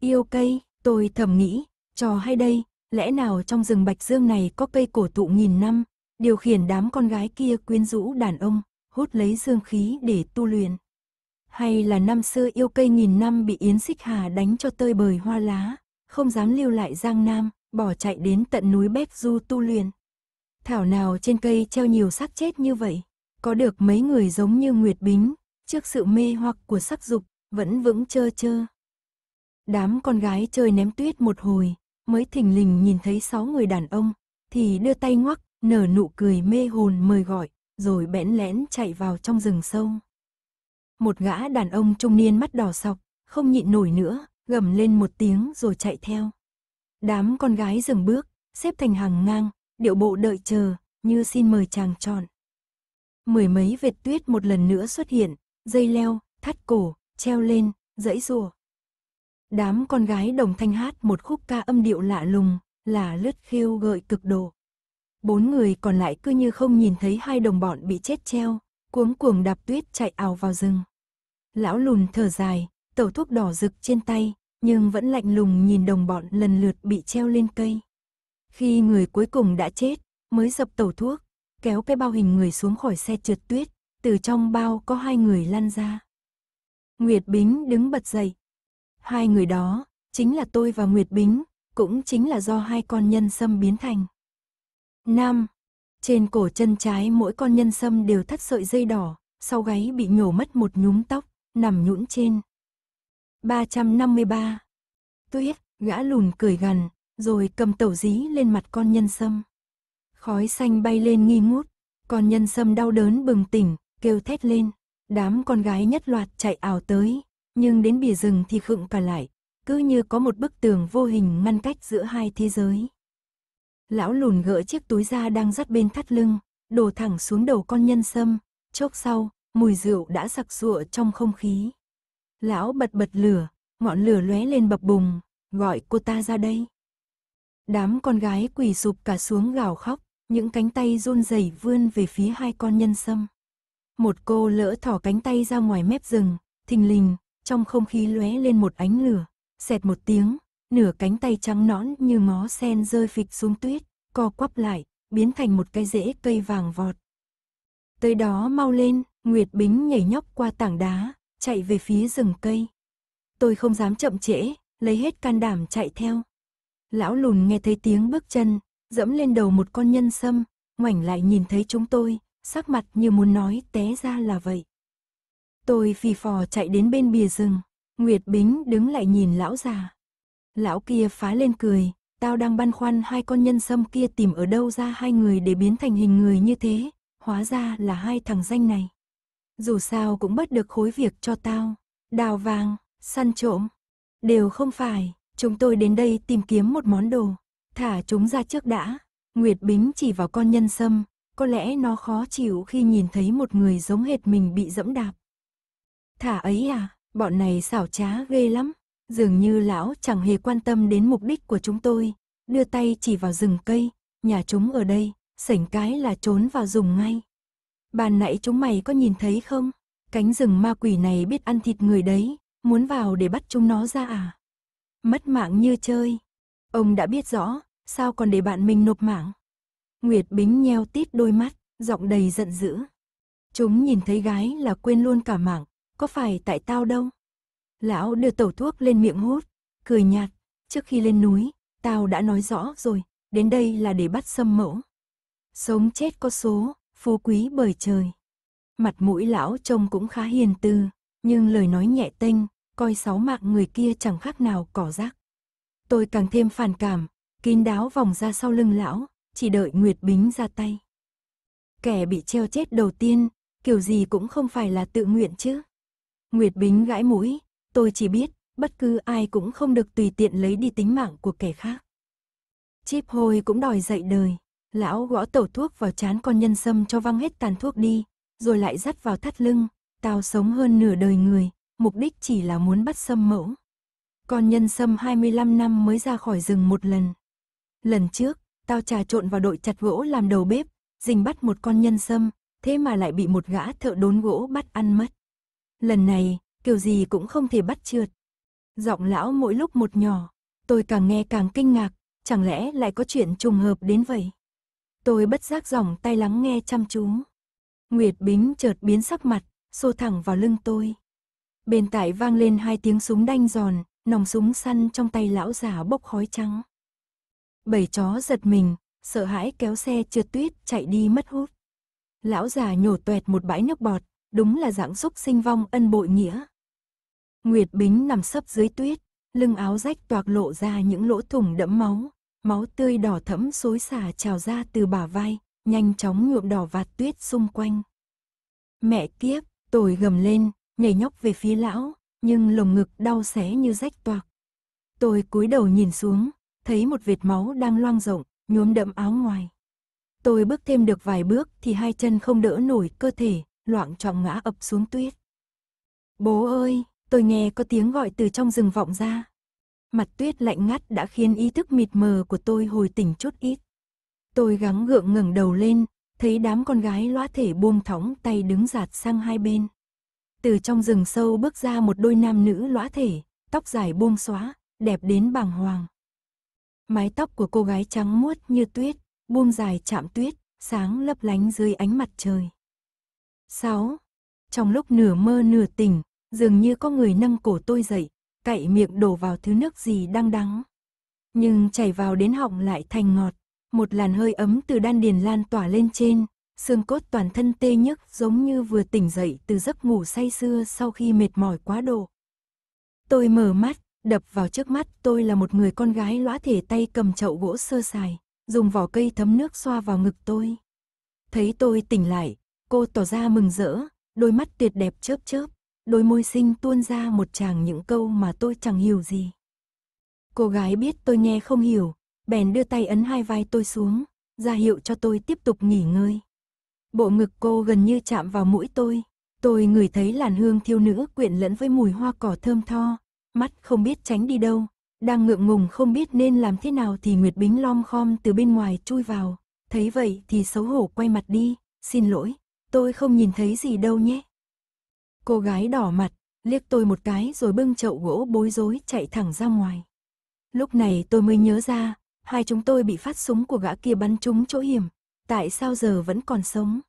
Yêu cây, tôi thầm nghĩ, trò hay đây, lẽ nào trong rừng Bạch Dương này có cây cổ thụ nghìn năm, điều khiển đám con gái kia quyến rũ đàn ông hút lấy dương khí để tu luyện. Hay là năm xưa yêu cây nghìn năm bị Yến Xích Hà đánh cho tơi bời hoa lá, không dám lưu lại Giang Nam, bỏ chạy đến tận núi Bét Du tu luyện. Thảo nào trên cây treo nhiều xác chết như vậy, có được mấy người giống như Nguyệt Bính, trước sự mê hoặc của sắc dục, vẫn vững chơ chơ. Đám con gái chơi ném tuyết một hồi, mới thình lình nhìn thấy sáu người đàn ông, thì đưa tay ngoắc, nở nụ cười mê hồn mời gọi, rồi bẽn lẽn chạy vào trong rừng sâu. Một gã đàn ông trung niên mắt đỏ sọc, không nhịn nổi nữa, gầm lên một tiếng rồi chạy theo. Đám con gái dừng bước, xếp thành hàng ngang, điệu bộ đợi chờ, như xin mời chàng chọn. Mười mấy vệt tuyết một lần nữa xuất hiện, dây leo, thắt cổ, treo lên, dãy rùa. Đám con gái đồng thanh hát một khúc ca âm điệu lạ lùng, là lướt khiêu gợi cực độ bốn người còn lại cứ như không nhìn thấy hai đồng bọn bị chết treo, cuống cuồng đạp tuyết chạy ào vào rừng. Lão lùn thở dài, tẩu thuốc đỏ rực trên tay, nhưng vẫn lạnh lùng nhìn đồng bọn lần lượt bị treo lên cây. Khi người cuối cùng đã chết, mới dập tẩu thuốc, kéo cái bao hình người xuống khỏi xe trượt tuyết, từ trong bao có hai người lăn ra. Nguyệt Bính đứng bật dậy. Hai người đó, chính là tôi và Nguyệt Bính, cũng chính là do hai con nhân xâm biến thành. 5. Trên cổ chân trái mỗi con nhân sâm đều thắt sợi dây đỏ, sau gáy bị nhổ mất một nhúm tóc, nằm nhũn trên. 353. Tuyết, gã lùn cười gần rồi cầm tẩu dí lên mặt con nhân sâm. Khói xanh bay lên nghi ngút, con nhân sâm đau đớn bừng tỉnh, kêu thét lên. Đám con gái nhất loạt chạy ảo tới, nhưng đến bìa rừng thì khựng cả lại, cứ như có một bức tường vô hình ngăn cách giữa hai thế giới. Lão lùn gỡ chiếc túi da đang dắt bên thắt lưng, đổ thẳng xuống đầu con nhân sâm, chốc sau, mùi rượu đã sặc sụa trong không khí. Lão bật bật lửa, ngọn lửa lóe lên bập bùng, gọi cô ta ra đây. Đám con gái quỳ sụp cả xuống gào khóc, những cánh tay run rẩy vươn về phía hai con nhân sâm. Một cô lỡ thỏ cánh tay ra ngoài mép rừng, thình lình, trong không khí lóe lên một ánh lửa, xẹt một tiếng, nửa cánh tay trắng nõn như ngó sen rơi phịch xuống tuyết, co quắp lại, biến thành một cái rễ cây vàng vọt. Tới đó mau lên, Nguyệt Bính nhảy nhóc qua tảng đá, chạy về phía rừng cây. Tôi không dám chậm trễ, lấy hết can đảm chạy theo. Lão lùn nghe thấy tiếng bước chân, dẫm lên đầu một con nhân sâm, ngoảnh lại nhìn thấy chúng tôi, sắc mặt như muốn nói té ra là vậy. Tôi phì phò chạy đến bên bìa rừng, Nguyệt Bính đứng lại nhìn lão già, Lão kia phá lên cười, tao đang băn khoăn hai con nhân sâm kia tìm ở đâu ra hai người để biến thành hình người như thế, hóa ra là hai thằng danh này. Dù sao cũng bất được khối việc cho tao, đào vàng, săn trộm, đều không phải, chúng tôi đến đây tìm kiếm một món đồ, thả chúng ra trước đã. Nguyệt Bính chỉ vào con nhân sâm, có lẽ nó khó chịu khi nhìn thấy một người giống hệt mình bị dẫm đạp. Thả ấy à, bọn này xảo trá ghê lắm, Dường như lão chẳng hề quan tâm đến mục đích của chúng tôi, đưa tay chỉ vào rừng cây, nhà chúng ở đây, sảnh cái là trốn vào rừng ngay. Bàn nãy chúng mày có nhìn thấy không? Cánh rừng ma quỷ này biết ăn thịt người đấy, muốn vào để bắt chúng nó ra à? Mất mạng như chơi. Ông đã biết rõ, sao còn để bạn mình nộp mạng? Nguyệt Bính nheo tít đôi mắt, giọng đầy giận dữ. Chúng nhìn thấy gái là quên luôn cả mạng, có phải tại tao đâu? Lão đưa tẩu thuốc lên miệng hút, cười nhạt, trước khi lên núi, tao đã nói rõ rồi, đến đây là để bắt xâm mẫu. Sống chết có số, phú quý bởi trời. Mặt mũi lão trông cũng khá hiền từ, nhưng lời nói nhẹ tênh, coi sáu mạng người kia chẳng khác nào cỏ rác. Tôi càng thêm phản cảm, kín đáo vòng ra sau lưng lão, chỉ đợi Nguyệt Bính ra tay. Kẻ bị treo chết đầu tiên, kiểu gì cũng không phải là tự nguyện chứ. Nguyệt Bính gãi mũi, Tôi chỉ biết, bất cứ ai cũng không được tùy tiện lấy đi tính mạng của kẻ khác. Chip hồi cũng đòi dậy đời. Lão gõ tẩu thuốc vào chán con nhân sâm cho văng hết tàn thuốc đi, rồi lại dắt vào thắt lưng. Tao sống hơn nửa đời người, mục đích chỉ là muốn bắt sâm mẫu. Con nhân sâm 25 năm mới ra khỏi rừng một lần. Lần trước, tao trà trộn vào đội chặt gỗ làm đầu bếp, dình bắt một con nhân sâm, thế mà lại bị một gã thợ đốn gỗ bắt ăn mất. Lần này, kiểu gì cũng không thể bắt trượt. Giọng lão mỗi lúc một nhỏ, tôi càng nghe càng kinh ngạc, chẳng lẽ lại có chuyện trùng hợp đến vậy? Tôi bất giác dòng tay lắng nghe chăm chú. Nguyệt Bính chợt biến sắc mặt, xô thẳng vào lưng tôi. Bên tại vang lên hai tiếng súng đanh giòn, nòng súng săn trong tay lão già bốc khói trắng. Bảy chó giật mình, sợ hãi kéo xe trượt tuyết chạy đi mất hút. Lão già nhổ toẹt một bãi nước bọt, đúng là dạng xúc sinh vong ân bội nghĩa. Nguyệt Bính nằm sấp dưới tuyết, lưng áo rách toạc lộ ra những lỗ thủng đẫm máu, máu tươi đỏ thẫm xối xả trào ra từ bả vai, nhanh chóng nhuộm đỏ vạt tuyết xung quanh. Mẹ kiếp, Tôi gầm lên, nhảy nhóc về phía lão, nhưng lồng ngực đau xé như rách toạc. Tôi cúi đầu nhìn xuống, thấy một vệt máu đang loang rộng, nhuốm đậm áo ngoài. Tôi bước thêm được vài bước thì hai chân không đỡ nổi cơ thể, loạn trọng ngã ập xuống tuyết. Bố ơi! tôi nghe có tiếng gọi từ trong rừng vọng ra. Mặt tuyết lạnh ngắt đã khiến ý thức mịt mờ của tôi hồi tỉnh chút ít. Tôi gắng gượng ngẩng đầu lên, thấy đám con gái loa thể buông thõng tay đứng giạt sang hai bên. Từ trong rừng sâu bước ra một đôi nam nữ lõa thể, tóc dài buông xóa, đẹp đến bàng hoàng. Mái tóc của cô gái trắng muốt như tuyết, buông dài chạm tuyết, sáng lấp lánh dưới ánh mặt trời. 6. Trong lúc nửa mơ nửa tỉnh, Dường như có người nâng cổ tôi dậy, cậy miệng đổ vào thứ nước gì đang đắng. Nhưng chảy vào đến họng lại thành ngọt, một làn hơi ấm từ đan điền lan tỏa lên trên, xương cốt toàn thân tê nhức giống như vừa tỉnh dậy từ giấc ngủ say sưa sau khi mệt mỏi quá độ. Tôi mở mắt, đập vào trước mắt tôi là một người con gái lõa thể tay cầm chậu gỗ sơ sài, dùng vỏ cây thấm nước xoa vào ngực tôi. Thấy tôi tỉnh lại, cô tỏ ra mừng rỡ, đôi mắt tuyệt đẹp chớp chớp đôi môi xinh tuôn ra một chàng những câu mà tôi chẳng hiểu gì. Cô gái biết tôi nghe không hiểu, bèn đưa tay ấn hai vai tôi xuống, ra hiệu cho tôi tiếp tục nghỉ ngơi. Bộ ngực cô gần như chạm vào mũi tôi, tôi ngửi thấy làn hương thiêu nữ quyện lẫn với mùi hoa cỏ thơm tho, mắt không biết tránh đi đâu, đang ngượng ngùng không biết nên làm thế nào thì Nguyệt Bính lom khom từ bên ngoài chui vào, thấy vậy thì xấu hổ quay mặt đi, xin lỗi, tôi không nhìn thấy gì đâu nhé. Cô gái đỏ mặt, liếc tôi một cái rồi bưng chậu gỗ bối rối chạy thẳng ra ngoài. Lúc này tôi mới nhớ ra, hai chúng tôi bị phát súng của gã kia bắn trúng chỗ hiểm, tại sao giờ vẫn còn sống?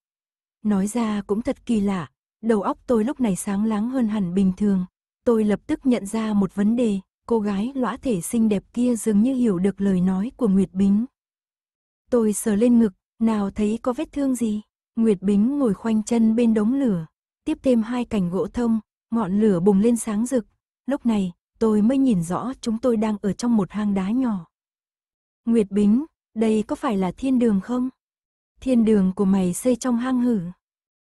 Nói ra cũng thật kỳ lạ, đầu óc tôi lúc này sáng láng hơn hẳn bình thường. Tôi lập tức nhận ra một vấn đề, cô gái lõa thể xinh đẹp kia dường như hiểu được lời nói của Nguyệt Bính. Tôi sờ lên ngực, nào thấy có vết thương gì? Nguyệt Bính ngồi khoanh chân bên đống lửa, tiếp thêm hai cành gỗ thông, ngọn lửa bùng lên sáng rực. Lúc này, tôi mới nhìn rõ chúng tôi đang ở trong một hang đá nhỏ. Nguyệt Bính, đây có phải là thiên đường không? Thiên đường của mày xây trong hang hử.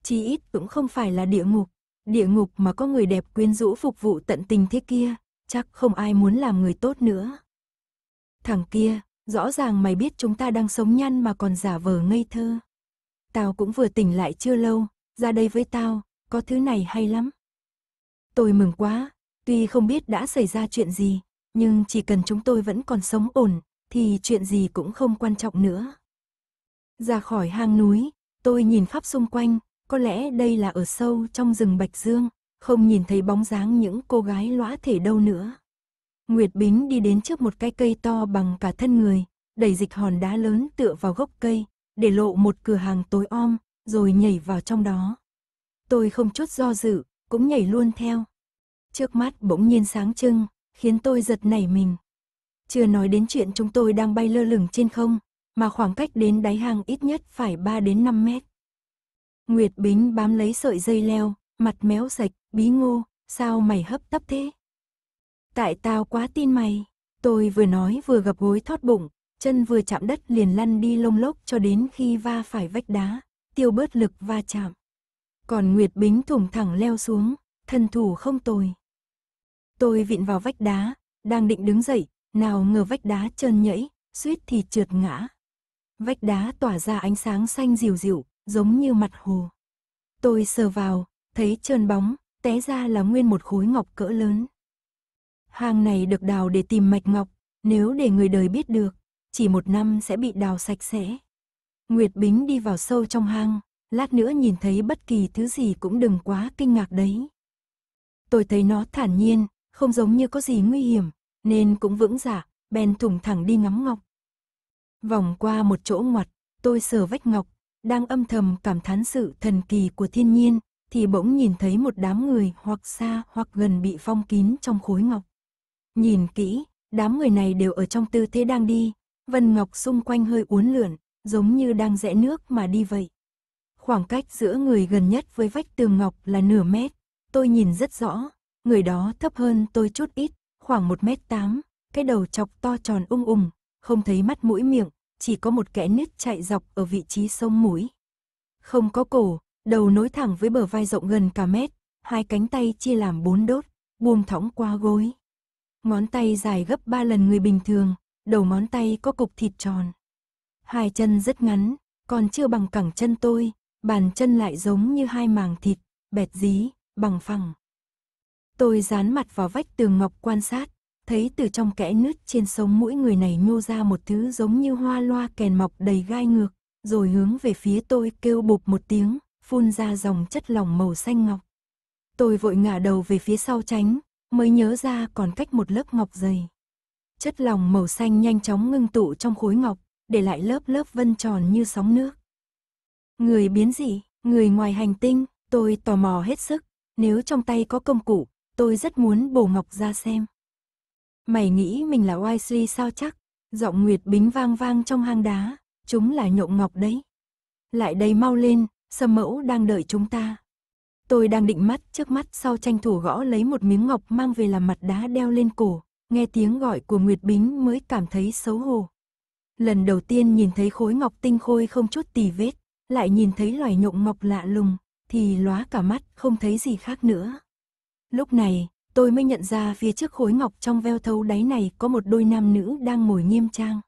Chỉ ít cũng không phải là địa ngục. Địa ngục mà có người đẹp quyến rũ phục vụ tận tình thế kia, chắc không ai muốn làm người tốt nữa. Thằng kia, rõ ràng mày biết chúng ta đang sống nhăn mà còn giả vờ ngây thơ. Tao cũng vừa tỉnh lại chưa lâu, ra đây với tao, có thứ này hay lắm. Tôi mừng quá, tuy không biết đã xảy ra chuyện gì, nhưng chỉ cần chúng tôi vẫn còn sống ổn, thì chuyện gì cũng không quan trọng nữa. Ra khỏi hang núi, tôi nhìn khắp xung quanh, có lẽ đây là ở sâu trong rừng Bạch Dương, không nhìn thấy bóng dáng những cô gái lõa thể đâu nữa. Nguyệt Bính đi đến trước một cái cây to bằng cả thân người, đẩy dịch hòn đá lớn tựa vào gốc cây, để lộ một cửa hàng tối om, rồi nhảy vào trong đó tôi không chút do dự, cũng nhảy luôn theo. Trước mắt bỗng nhiên sáng trưng, khiến tôi giật nảy mình. Chưa nói đến chuyện chúng tôi đang bay lơ lửng trên không, mà khoảng cách đến đáy hang ít nhất phải 3 đến 5 mét. Nguyệt Bính bám lấy sợi dây leo, mặt méo sạch, bí ngô, sao mày hấp tấp thế? Tại tao quá tin mày, tôi vừa nói vừa gập gối thoát bụng, chân vừa chạm đất liền lăn đi lông lốc cho đến khi va phải vách đá, tiêu bớt lực va chạm. Còn Nguyệt Bính thủng thẳng leo xuống, thân thủ không tồi. Tôi vịn vào vách đá, đang định đứng dậy, nào ngờ vách đá trơn nhẫy, suýt thì trượt ngã. Vách đá tỏa ra ánh sáng xanh dịu dịu, giống như mặt hồ. Tôi sờ vào, thấy trơn bóng, té ra là nguyên một khối ngọc cỡ lớn. Hang này được đào để tìm mạch ngọc, nếu để người đời biết được, chỉ một năm sẽ bị đào sạch sẽ. Nguyệt Bính đi vào sâu trong hang, lát nữa nhìn thấy bất kỳ thứ gì cũng đừng quá kinh ngạc đấy. Tôi thấy nó thản nhiên, không giống như có gì nguy hiểm, nên cũng vững dạ, bèn thủng thẳng đi ngắm ngọc. Vòng qua một chỗ ngoặt, tôi sờ vách ngọc, đang âm thầm cảm thán sự thần kỳ của thiên nhiên, thì bỗng nhìn thấy một đám người hoặc xa hoặc gần bị phong kín trong khối ngọc. Nhìn kỹ, đám người này đều ở trong tư thế đang đi, vân ngọc xung quanh hơi uốn lượn, giống như đang rẽ nước mà đi vậy. Khoảng cách giữa người gần nhất với vách tường ngọc là nửa mét. Tôi nhìn rất rõ, người đó thấp hơn tôi chút ít, khoảng 1 mét 8, cái đầu chọc to tròn ung ùng, không thấy mắt mũi miệng, chỉ có một kẽ nứt chạy dọc ở vị trí sông mũi. Không có cổ, đầu nối thẳng với bờ vai rộng gần cả mét, hai cánh tay chia làm bốn đốt, buông thõng qua gối. Ngón tay dài gấp ba lần người bình thường, đầu ngón tay có cục thịt tròn. Hai chân rất ngắn, còn chưa bằng cẳng chân tôi, bàn chân lại giống như hai màng thịt, bẹt dí, bằng phẳng. Tôi dán mặt vào vách tường ngọc quan sát, thấy từ trong kẽ nứt trên sống mũi người này nhô ra một thứ giống như hoa loa kèn mọc đầy gai ngược, rồi hướng về phía tôi kêu bụp một tiếng, phun ra dòng chất lỏng màu xanh ngọc. Tôi vội ngả đầu về phía sau tránh, mới nhớ ra còn cách một lớp ngọc dày. Chất lỏng màu xanh nhanh chóng ngưng tụ trong khối ngọc, để lại lớp lớp vân tròn như sóng nước. Người biến dị, người ngoài hành tinh, tôi tò mò hết sức. Nếu trong tay có công cụ, tôi rất muốn bổ ngọc ra xem. Mày nghĩ mình là wisely sao chắc? Giọng Nguyệt Bính vang vang trong hang đá, chúng là nhộng ngọc đấy. Lại đây mau lên, sâm mẫu đang đợi chúng ta. Tôi đang định mắt trước mắt sau tranh thủ gõ lấy một miếng ngọc mang về làm mặt đá đeo lên cổ, nghe tiếng gọi của Nguyệt Bính mới cảm thấy xấu hổ. Lần đầu tiên nhìn thấy khối ngọc tinh khôi không chút tì vết, lại nhìn thấy loài nhộng mọc lạ lùng, thì lóa cả mắt, không thấy gì khác nữa. Lúc này, tôi mới nhận ra phía trước khối ngọc trong veo thấu đáy này có một đôi nam nữ đang ngồi nghiêm trang.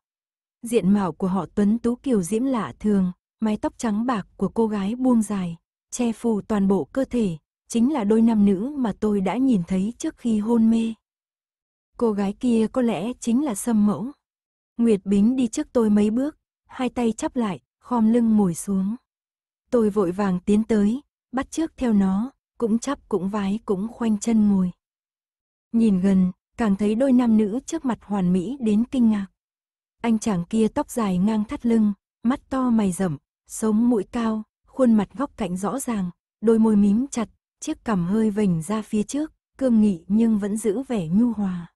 Diện mạo của họ tuấn tú kiều diễm lạ thường, mái tóc trắng bạc của cô gái buông dài, che phủ toàn bộ cơ thể, chính là đôi nam nữ mà tôi đã nhìn thấy trước khi hôn mê. Cô gái kia có lẽ chính là Sâm Mẫu. Nguyệt Bính đi trước tôi mấy bước, hai tay chắp lại, khom lưng ngồi xuống. Tôi vội vàng tiến tới, bắt trước theo nó, cũng chắp cũng vái cũng khoanh chân ngồi. Nhìn gần, càng thấy đôi nam nữ trước mặt hoàn mỹ đến kinh ngạc. Anh chàng kia tóc dài ngang thắt lưng, mắt to mày rậm, sống mũi cao, khuôn mặt góc cạnh rõ ràng, đôi môi mím chặt, chiếc cằm hơi vành ra phía trước, cương nghị nhưng vẫn giữ vẻ nhu hòa.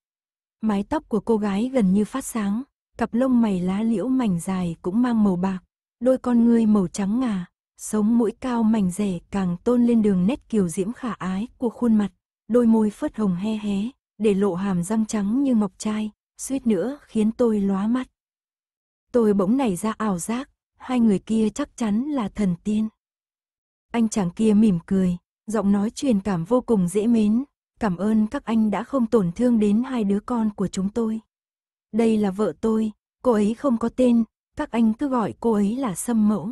Mái tóc của cô gái gần như phát sáng, cặp lông mày lá liễu mảnh dài cũng mang màu bạc, đôi con ngươi màu trắng ngà, sống mũi cao mảnh rẻ càng tôn lên đường nét kiều diễm khả ái của khuôn mặt, đôi môi phớt hồng he hé, để lộ hàm răng trắng như ngọc trai, suýt nữa khiến tôi lóa mắt. Tôi bỗng nảy ra ảo giác, hai người kia chắc chắn là thần tiên. Anh chàng kia mỉm cười, giọng nói truyền cảm vô cùng dễ mến, cảm ơn các anh đã không tổn thương đến hai đứa con của chúng tôi. Đây là vợ tôi, cô ấy không có tên, các anh cứ gọi cô ấy là Sâm Mẫu.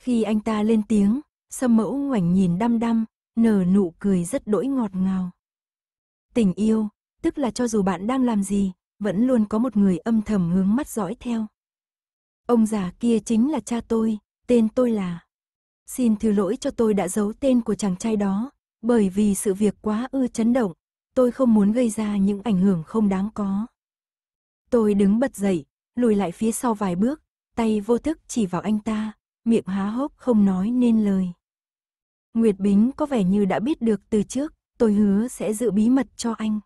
Khi anh ta lên tiếng, Sâm Mẫu ngoảnh nhìn đăm đăm, nở nụ cười rất đỗi ngọt ngào. Tình yêu, tức là cho dù bạn đang làm gì, vẫn luôn có một người âm thầm hướng mắt dõi theo. Ông già kia chính là cha tôi, tên tôi là. Xin thứ lỗi cho tôi đã giấu tên của chàng trai đó, bởi vì sự việc quá ư chấn động, tôi không muốn gây ra những ảnh hưởng không đáng có. Tôi đứng bật dậy, lùi lại phía sau vài bước, tay vô thức chỉ vào anh ta, miệng há hốc không nói nên lời. Nguyệt Bính có vẻ như đã biết được từ trước, tôi hứa sẽ giữ bí mật cho anh.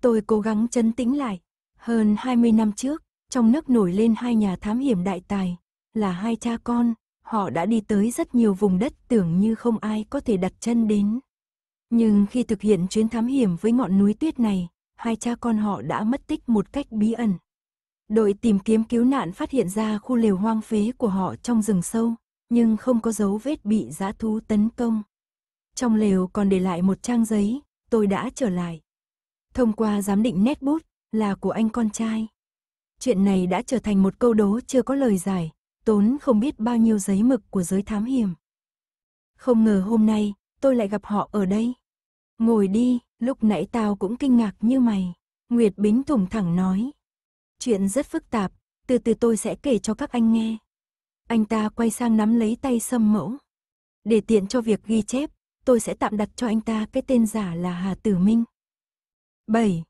Tôi cố gắng chấn tĩnh lại, hơn 20 năm trước, trong nước nổi lên hai nhà thám hiểm đại tài, là hai cha con, họ đã đi tới rất nhiều vùng đất tưởng như không ai có thể đặt chân đến. Nhưng khi thực hiện chuyến thám hiểm với ngọn núi tuyết này, hai cha con họ đã mất tích một cách bí ẩn đội tìm kiếm cứu nạn phát hiện ra khu lều hoang phế của họ trong rừng sâu, nhưng không có dấu vết bị giã thú tấn công. Trong lều còn để lại một trang giấy, tôi đã trở lại. Thông qua giám định nét bút, là của anh con trai. Chuyện này đã trở thành một câu đố chưa có lời giải, tốn không biết bao nhiêu giấy mực của giới thám hiểm. Không ngờ hôm nay, tôi lại gặp họ ở đây. Ngồi đi, lúc nãy tao cũng kinh ngạc như mày. Nguyệt Bính thủng thẳng nói, Chuyện rất phức tạp, từ từ tôi sẽ kể cho các anh nghe. Anh ta quay sang nắm lấy tay sâm mẫu. Để tiện cho việc ghi chép, tôi sẽ tạm đặt cho anh ta cái tên giả là Hà Tử Minh. 7.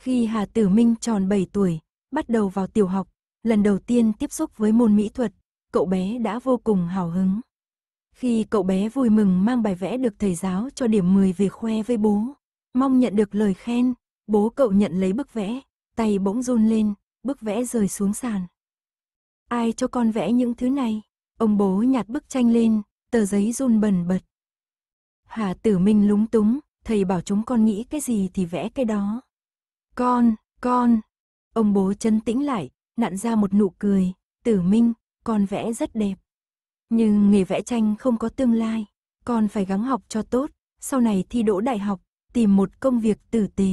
Khi Hà Tử Minh tròn 7 tuổi, bắt đầu vào tiểu học, lần đầu tiên tiếp xúc với môn mỹ thuật, cậu bé đã vô cùng hào hứng. Khi cậu bé vui mừng mang bài vẽ được thầy giáo cho điểm 10 về khoe với bố, mong nhận được lời khen, bố cậu nhận lấy bức vẽ, tay bỗng run lên, bức vẽ rời xuống sàn. Ai cho con vẽ những thứ này? Ông bố nhặt bức tranh lên, tờ giấy run bẩn bật. Hà tử minh lúng túng, thầy bảo chúng con nghĩ cái gì thì vẽ cái đó. Con, con. Ông bố chân tĩnh lại, nặn ra một nụ cười. Tử minh, con vẽ rất đẹp. Nhưng nghề vẽ tranh không có tương lai. Con phải gắng học cho tốt, sau này thi đỗ đại học, tìm một công việc tử tế.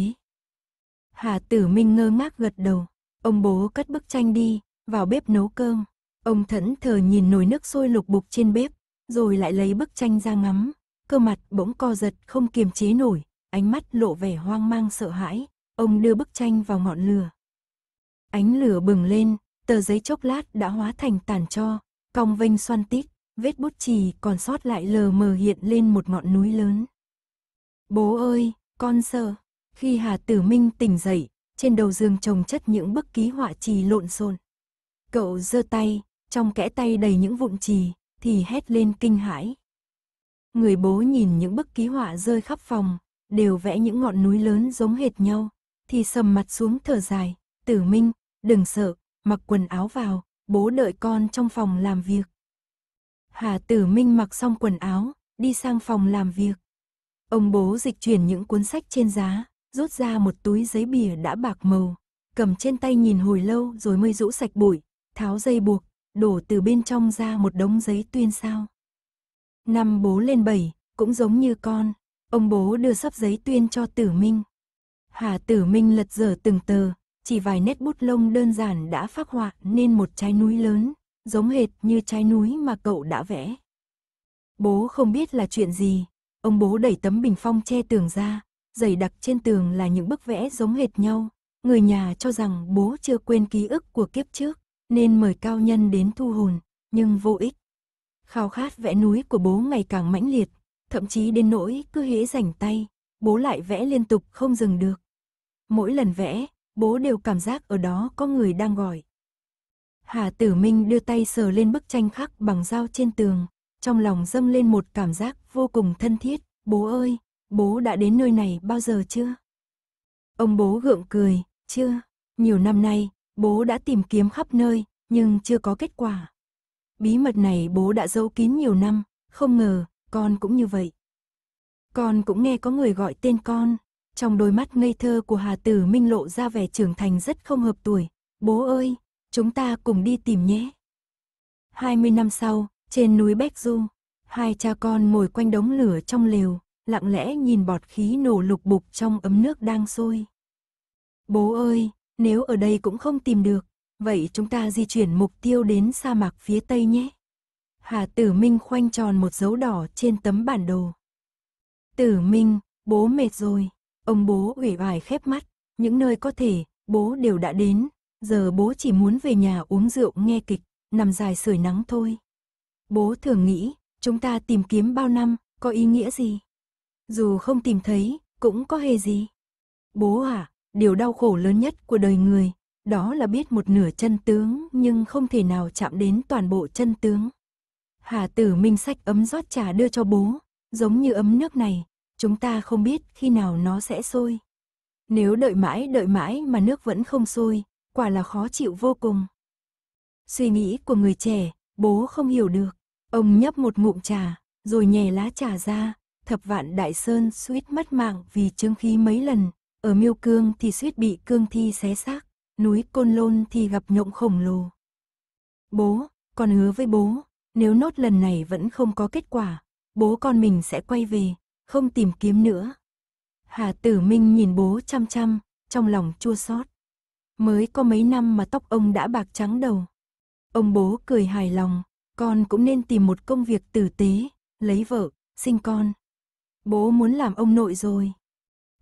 Hà tử minh ngơ ngác gật đầu. Ông bố cất bức tranh đi, vào bếp nấu cơm. Ông thẫn thờ nhìn nồi nước sôi lục bục trên bếp, rồi lại lấy bức tranh ra ngắm. Cơ mặt bỗng co giật không kiềm chế nổi, ánh mắt lộ vẻ hoang mang sợ hãi. Ông đưa bức tranh vào ngọn lửa. Ánh lửa bừng lên, tờ giấy chốc lát đã hóa thành tàn cho, cong vênh xoăn tít, vết bút chì còn sót lại lờ mờ hiện lên một ngọn núi lớn. Bố ơi, con sợ. Khi Hà Tử Minh tỉnh dậy, trên đầu giường trồng chất những bức ký họa trì lộn xộn. Cậu giơ tay, trong kẽ tay đầy những vụn trì, thì hét lên kinh hãi. Người bố nhìn những bức ký họa rơi khắp phòng, đều vẽ những ngọn núi lớn giống hệt nhau, thì sầm mặt xuống thở dài, tử minh, đừng sợ, mặc quần áo vào, bố đợi con trong phòng làm việc. Hà tử minh mặc xong quần áo, đi sang phòng làm việc. Ông bố dịch chuyển những cuốn sách trên giá, rút ra một túi giấy bìa đã bạc màu, cầm trên tay nhìn hồi lâu rồi mới rũ sạch bụi, tháo dây buộc, đổ từ bên trong ra một đống giấy tuyên sao. Năm bố lên bảy, cũng giống như con, ông bố đưa sắp giấy tuyên cho tử minh. Hà tử minh lật dở từng tờ, chỉ vài nét bút lông đơn giản đã phát họa nên một trái núi lớn, giống hệt như trái núi mà cậu đã vẽ. Bố không biết là chuyện gì, ông bố đẩy tấm bình phong che tường ra, dày đặc trên tường là những bức vẽ giống hệt nhau. Người nhà cho rằng bố chưa quên ký ức của kiếp trước, nên mời cao nhân đến thu hồn, nhưng vô ích. Khao khát vẽ núi của bố ngày càng mãnh liệt, thậm chí đến nỗi cứ hễ rảnh tay, bố lại vẽ liên tục không dừng được. Mỗi lần vẽ, bố đều cảm giác ở đó có người đang gọi. Hà Tử Minh đưa tay sờ lên bức tranh khắc bằng dao trên tường, trong lòng dâng lên một cảm giác vô cùng thân thiết, bố ơi, bố đã đến nơi này bao giờ chưa? Ông bố gượng cười, chưa, nhiều năm nay, bố đã tìm kiếm khắp nơi, nhưng chưa có kết quả. Bí mật này bố đã giấu kín nhiều năm, không ngờ, con cũng như vậy. Con cũng nghe có người gọi tên con, trong đôi mắt ngây thơ của Hà Tử Minh lộ ra vẻ trưởng thành rất không hợp tuổi. Bố ơi, chúng ta cùng đi tìm nhé. 20 năm sau, trên núi Bách Du, hai cha con ngồi quanh đống lửa trong lều, lặng lẽ nhìn bọt khí nổ lục bục trong ấm nước đang sôi. Bố ơi, nếu ở đây cũng không tìm được, vậy chúng ta di chuyển mục tiêu đến sa mạc phía tây nhé. Hà Tử Minh khoanh tròn một dấu đỏ trên tấm bản đồ. Tử Minh, bố mệt rồi. Ông bố uể oải khép mắt, những nơi có thể, bố đều đã đến, giờ bố chỉ muốn về nhà uống rượu nghe kịch, nằm dài sưởi nắng thôi. Bố thường nghĩ, chúng ta tìm kiếm bao năm, có ý nghĩa gì? dù không tìm thấy, cũng có hề gì. Bố à, điều đau khổ lớn nhất của đời người, đó là biết một nửa chân tướng nhưng không thể nào chạm đến toàn bộ chân tướng. Hà tử minh sách ấm rót trà đưa cho bố, giống như ấm nước này, chúng ta không biết khi nào nó sẽ sôi. Nếu đợi mãi đợi mãi mà nước vẫn không sôi, quả là khó chịu vô cùng. Suy nghĩ của người trẻ, bố không hiểu được. Ông nhấp một ngụm trà, rồi nhè lá trà ra, thập vạn đại sơn suýt mất mạng vì trương khí mấy lần, ở miêu cương thì suýt bị cương thi xé xác, núi côn lôn thì gặp nhộng khổng lồ. Bố, con hứa với bố, nếu nốt lần này vẫn không có kết quả, bố con mình sẽ quay về, không tìm kiếm nữa. Hà Tử Minh nhìn bố chăm chăm, trong lòng chua xót. Mới có mấy năm mà tóc ông đã bạc trắng đầu. Ông bố cười hài lòng, con cũng nên tìm một công việc tử tế, lấy vợ, sinh con bố muốn làm ông nội rồi.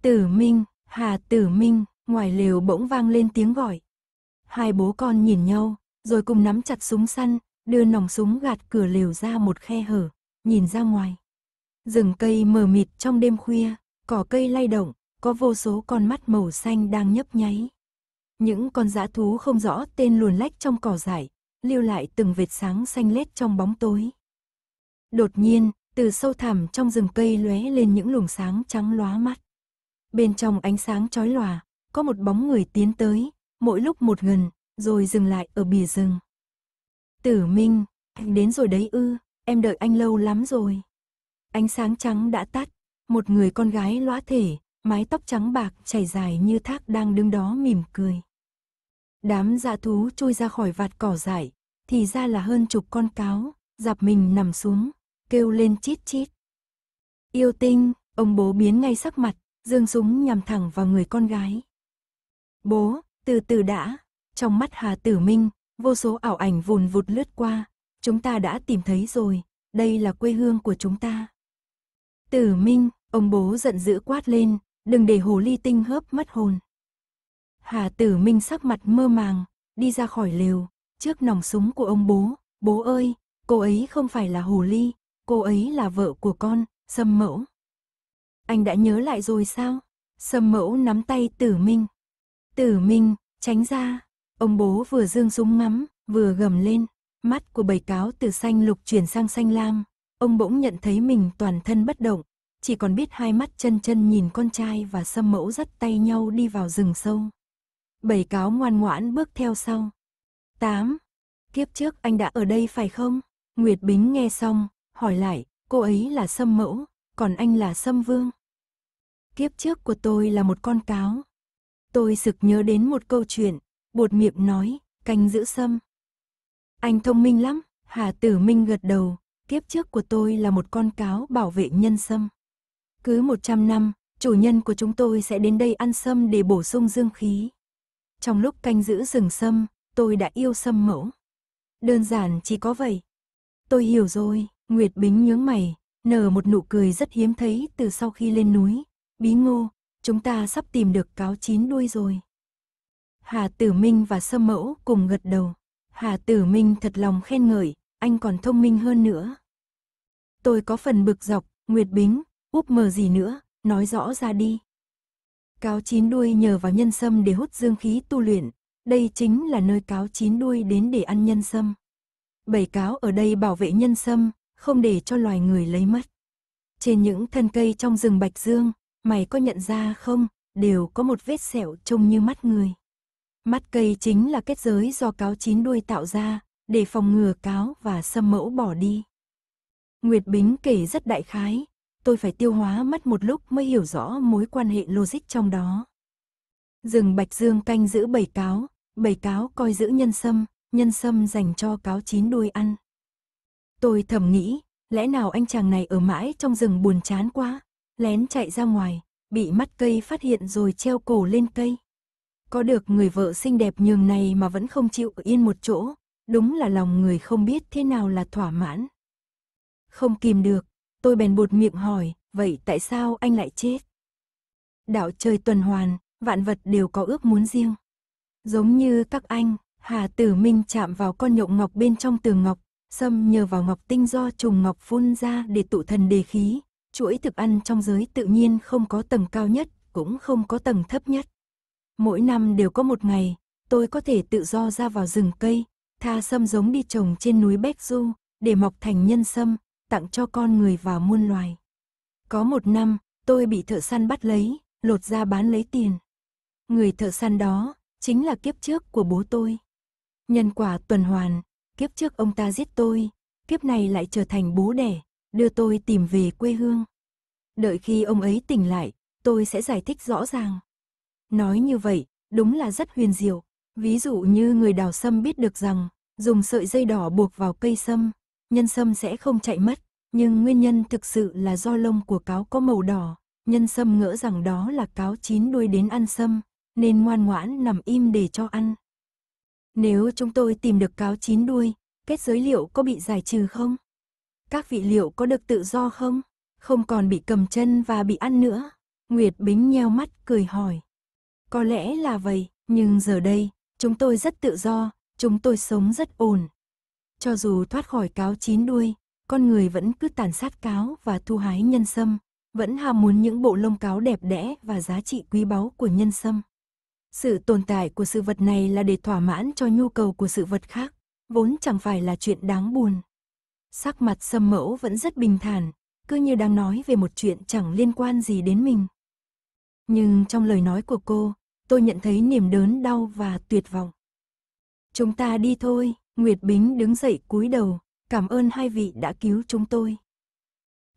Tử Minh, Hà Tử Minh, ngoài lều bỗng vang lên tiếng gọi. Hai bố con nhìn nhau, rồi cùng nắm chặt súng săn, đưa nòng súng gạt cửa lều ra một khe hở, nhìn ra ngoài. Rừng cây mờ mịt trong đêm khuya, cỏ cây lay động, có vô số con mắt màu xanh đang nhấp nháy. Những con dã thú không rõ tên luồn lách trong cỏ dại, lưu lại từng vệt sáng xanh lét trong bóng tối. Đột nhiên, từ sâu thẳm trong rừng cây lóe lên những luồng sáng trắng lóa mắt. Bên trong ánh sáng chói lòa, có một bóng người tiến tới, mỗi lúc một gần, rồi dừng lại ở bìa rừng. Tử Minh, anh đến rồi đấy ư, em đợi anh lâu lắm rồi. Ánh sáng trắng đã tắt, một người con gái lõa thể, mái tóc trắng bạc chảy dài như thác đang đứng đó mỉm cười. Đám dạ thú chui ra khỏi vạt cỏ dại, thì ra là hơn chục con cáo, dạp mình nằm xuống, kêu lên chít chít. Yêu tinh, ông bố biến ngay sắc mặt, dương súng nhằm thẳng vào người con gái. Bố, từ từ đã, trong mắt Hà Tử Minh, vô số ảo ảnh vùn vụt lướt qua, chúng ta đã tìm thấy rồi, đây là quê hương của chúng ta. Tử Minh, ông bố giận dữ quát lên, đừng để hồ ly tinh hớp mất hồn. Hà Tử Minh sắc mặt mơ màng, đi ra khỏi lều, trước nòng súng của ông bố, bố ơi, cô ấy không phải là hồ ly, cô ấy là vợ của con, Sâm Mẫu. Anh đã nhớ lại rồi sao? Sâm Mẫu nắm tay Tử Minh. Tử Minh, tránh ra. Ông bố vừa dương súng ngắm, vừa gầm lên. Mắt của bầy cáo từ xanh lục chuyển sang xanh lam. Ông bỗng nhận thấy mình toàn thân bất động. Chỉ còn biết hai mắt chân chân nhìn con trai và Sâm Mẫu dắt tay nhau đi vào rừng sâu. Bầy cáo ngoan ngoãn bước theo sau. 8. Kiếp trước anh đã ở đây phải không? Nguyệt Bính nghe xong, hỏi lại, cô ấy là Sâm Mẫu, còn anh là Sâm Vương. Kiếp trước của tôi là một con cáo. Tôi sực nhớ đến một câu chuyện, buột miệng nói, canh giữ Sâm. Anh thông minh lắm, Hà Tử Minh gật đầu, kiếp trước của tôi là một con cáo bảo vệ nhân sâm. Cứ 100 năm, chủ nhân của chúng tôi sẽ đến đây ăn sâm để bổ sung dương khí. Trong lúc canh giữ rừng sâm, tôi đã yêu sâm mẫu. Đơn giản chỉ có vậy. Tôi hiểu rồi. Nguyệt Bính nhướng mày, nở một nụ cười rất hiếm thấy từ sau khi lên núi. Bí ngô, chúng ta sắp tìm được cáo chín đuôi rồi. Hà Tử Minh và Sâm Mẫu cùng gật đầu. Hà Tử Minh thật lòng khen ngợi, anh còn thông minh hơn nữa. Tôi có phần bực dọc, Nguyệt Bính, úp mờ gì nữa, nói rõ ra đi. Cáo chín đuôi nhờ vào nhân sâm để hút dương khí tu luyện, đây chính là nơi cáo chín đuôi đến để ăn nhân sâm. Bảy cáo ở đây bảo vệ nhân sâm, không để cho loài người lấy mất. Trên những thân cây trong rừng Bạch Dương, mày có nhận ra không, đều có một vết sẹo trông như mắt người. Mắt cây chính là kết giới do cáo chín đuôi tạo ra, để phòng ngừa cáo và xâm mẫu bỏ đi. Nguyệt Bính kể rất đại khái, tôi phải tiêu hóa mất một lúc mới hiểu rõ mối quan hệ logic trong đó. Rừng Bạch Dương canh giữ bầy cáo, bầy cáo coi giữ nhân sâm, nhân sâm dành cho cáo chín đuôi ăn. Tôi thầm nghĩ, lẽ nào anh chàng này ở mãi trong rừng buồn chán quá, lén chạy ra ngoài, bị mắt cây phát hiện rồi treo cổ lên cây. Có được người vợ xinh đẹp nhường này mà vẫn không chịu yên một chỗ, đúng là lòng người không biết thế nào là thỏa mãn. Không kìm được, tôi bèn bột miệng hỏi, vậy tại sao anh lại chết? Đạo trời tuần hoàn, vạn vật đều có ước muốn riêng. Giống như các anh, Hà Tử Minh chạm vào con nhộng ngọc bên trong tường ngọc, Sâm nhờ vào ngọc tinh do trùng ngọc phun ra để tụ thần đề khí, chuỗi thực ăn trong giới tự nhiên không có tầng cao nhất, cũng không có tầng thấp nhất. Mỗi năm đều có một ngày, tôi có thể tự do ra vào rừng cây, tha sâm giống đi trồng trên núi Bách Du, để mọc thành nhân sâm, tặng cho con người và muôn loài. Có một năm, tôi bị thợ săn bắt lấy, lột ra bán lấy tiền. Người thợ săn đó, chính là kiếp trước của bố tôi. Nhân quả tuần hoàn, kiếp trước ông ta giết tôi, kiếp này lại trở thành bố đẻ, đưa tôi tìm về quê hương. Đợi khi ông ấy tỉnh lại, tôi sẽ giải thích rõ ràng. Nói như vậy, đúng là rất huyền diệu. Ví dụ như người đào sâm biết được rằng, dùng sợi dây đỏ buộc vào cây sâm, nhân sâm sẽ không chạy mất, nhưng nguyên nhân thực sự là do lông của cáo có màu đỏ, nhân sâm ngỡ rằng đó là cáo chín đuôi đến ăn sâm, nên ngoan ngoãn nằm im để cho ăn. Nếu chúng tôi tìm được cáo chín đuôi, kết giới liệu có bị giải trừ không? Các vị liệu có được tự do không? Không còn bị cầm chân và bị ăn nữa. Nguyệt Bính nheo mắt cười hỏi. Có lẽ là vậy, nhưng giờ đây, chúng tôi rất tự do, chúng tôi sống rất ổn. Cho dù thoát khỏi cáo chín đuôi, con người vẫn cứ tàn sát cáo và thu hái nhân sâm, vẫn ham muốn những bộ lông cáo đẹp đẽ và giá trị quý báu của nhân sâm. Sự tồn tại của sự vật này là để thỏa mãn cho nhu cầu của sự vật khác, vốn chẳng phải là chuyện đáng buồn. Sắc mặt sâm mẫu vẫn rất bình thản, cứ như đang nói về một chuyện chẳng liên quan gì đến mình. Nhưng trong lời nói của cô, tôi nhận thấy niềm đớn đau và tuyệt vọng. Chúng ta đi thôi, Nguyệt Bính đứng dậy cúi đầu, cảm ơn hai vị đã cứu chúng tôi.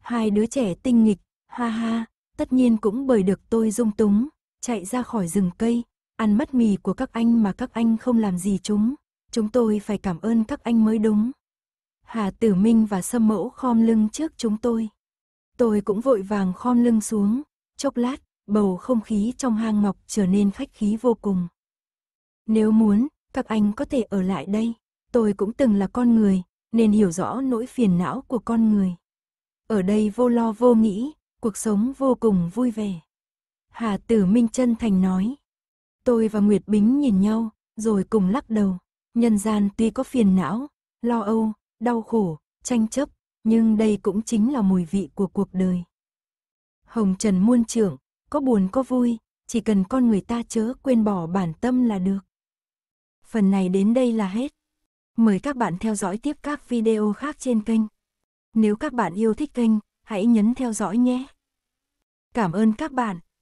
Hai đứa trẻ tinh nghịch, ha ha, tất nhiên cũng bởi được tôi dung túng, chạy ra khỏi rừng cây, Ăn mất mì của các anh mà các anh không làm gì chúng, chúng tôi phải cảm ơn các anh mới đúng. Hà Tử Minh và Sâm Mẫu khom lưng trước chúng tôi. Tôi cũng vội vàng khom lưng xuống, chốc lát, bầu không khí trong hang ngọc trở nên khách khí vô cùng. Nếu muốn, các anh có thể ở lại đây, tôi cũng từng là con người, nên hiểu rõ nỗi phiền não của con người. Ở đây vô lo vô nghĩ, cuộc sống vô cùng vui vẻ. Hà Tử Minh chân thành nói, Tôi và Nguyệt Bính nhìn nhau, rồi cùng lắc đầu. Nhân gian tuy có phiền não, lo âu, đau khổ, tranh chấp, nhưng đây cũng chính là mùi vị của cuộc đời. Hồng Trần muôn trưởng, có buồn có vui, chỉ cần con người ta chớ quên bỏ bản tâm là được. Phần này đến đây là hết. Mời các bạn theo dõi tiếp các video khác trên kênh. Nếu các bạn yêu thích kênh, hãy nhấn theo dõi nhé. Cảm ơn các bạn.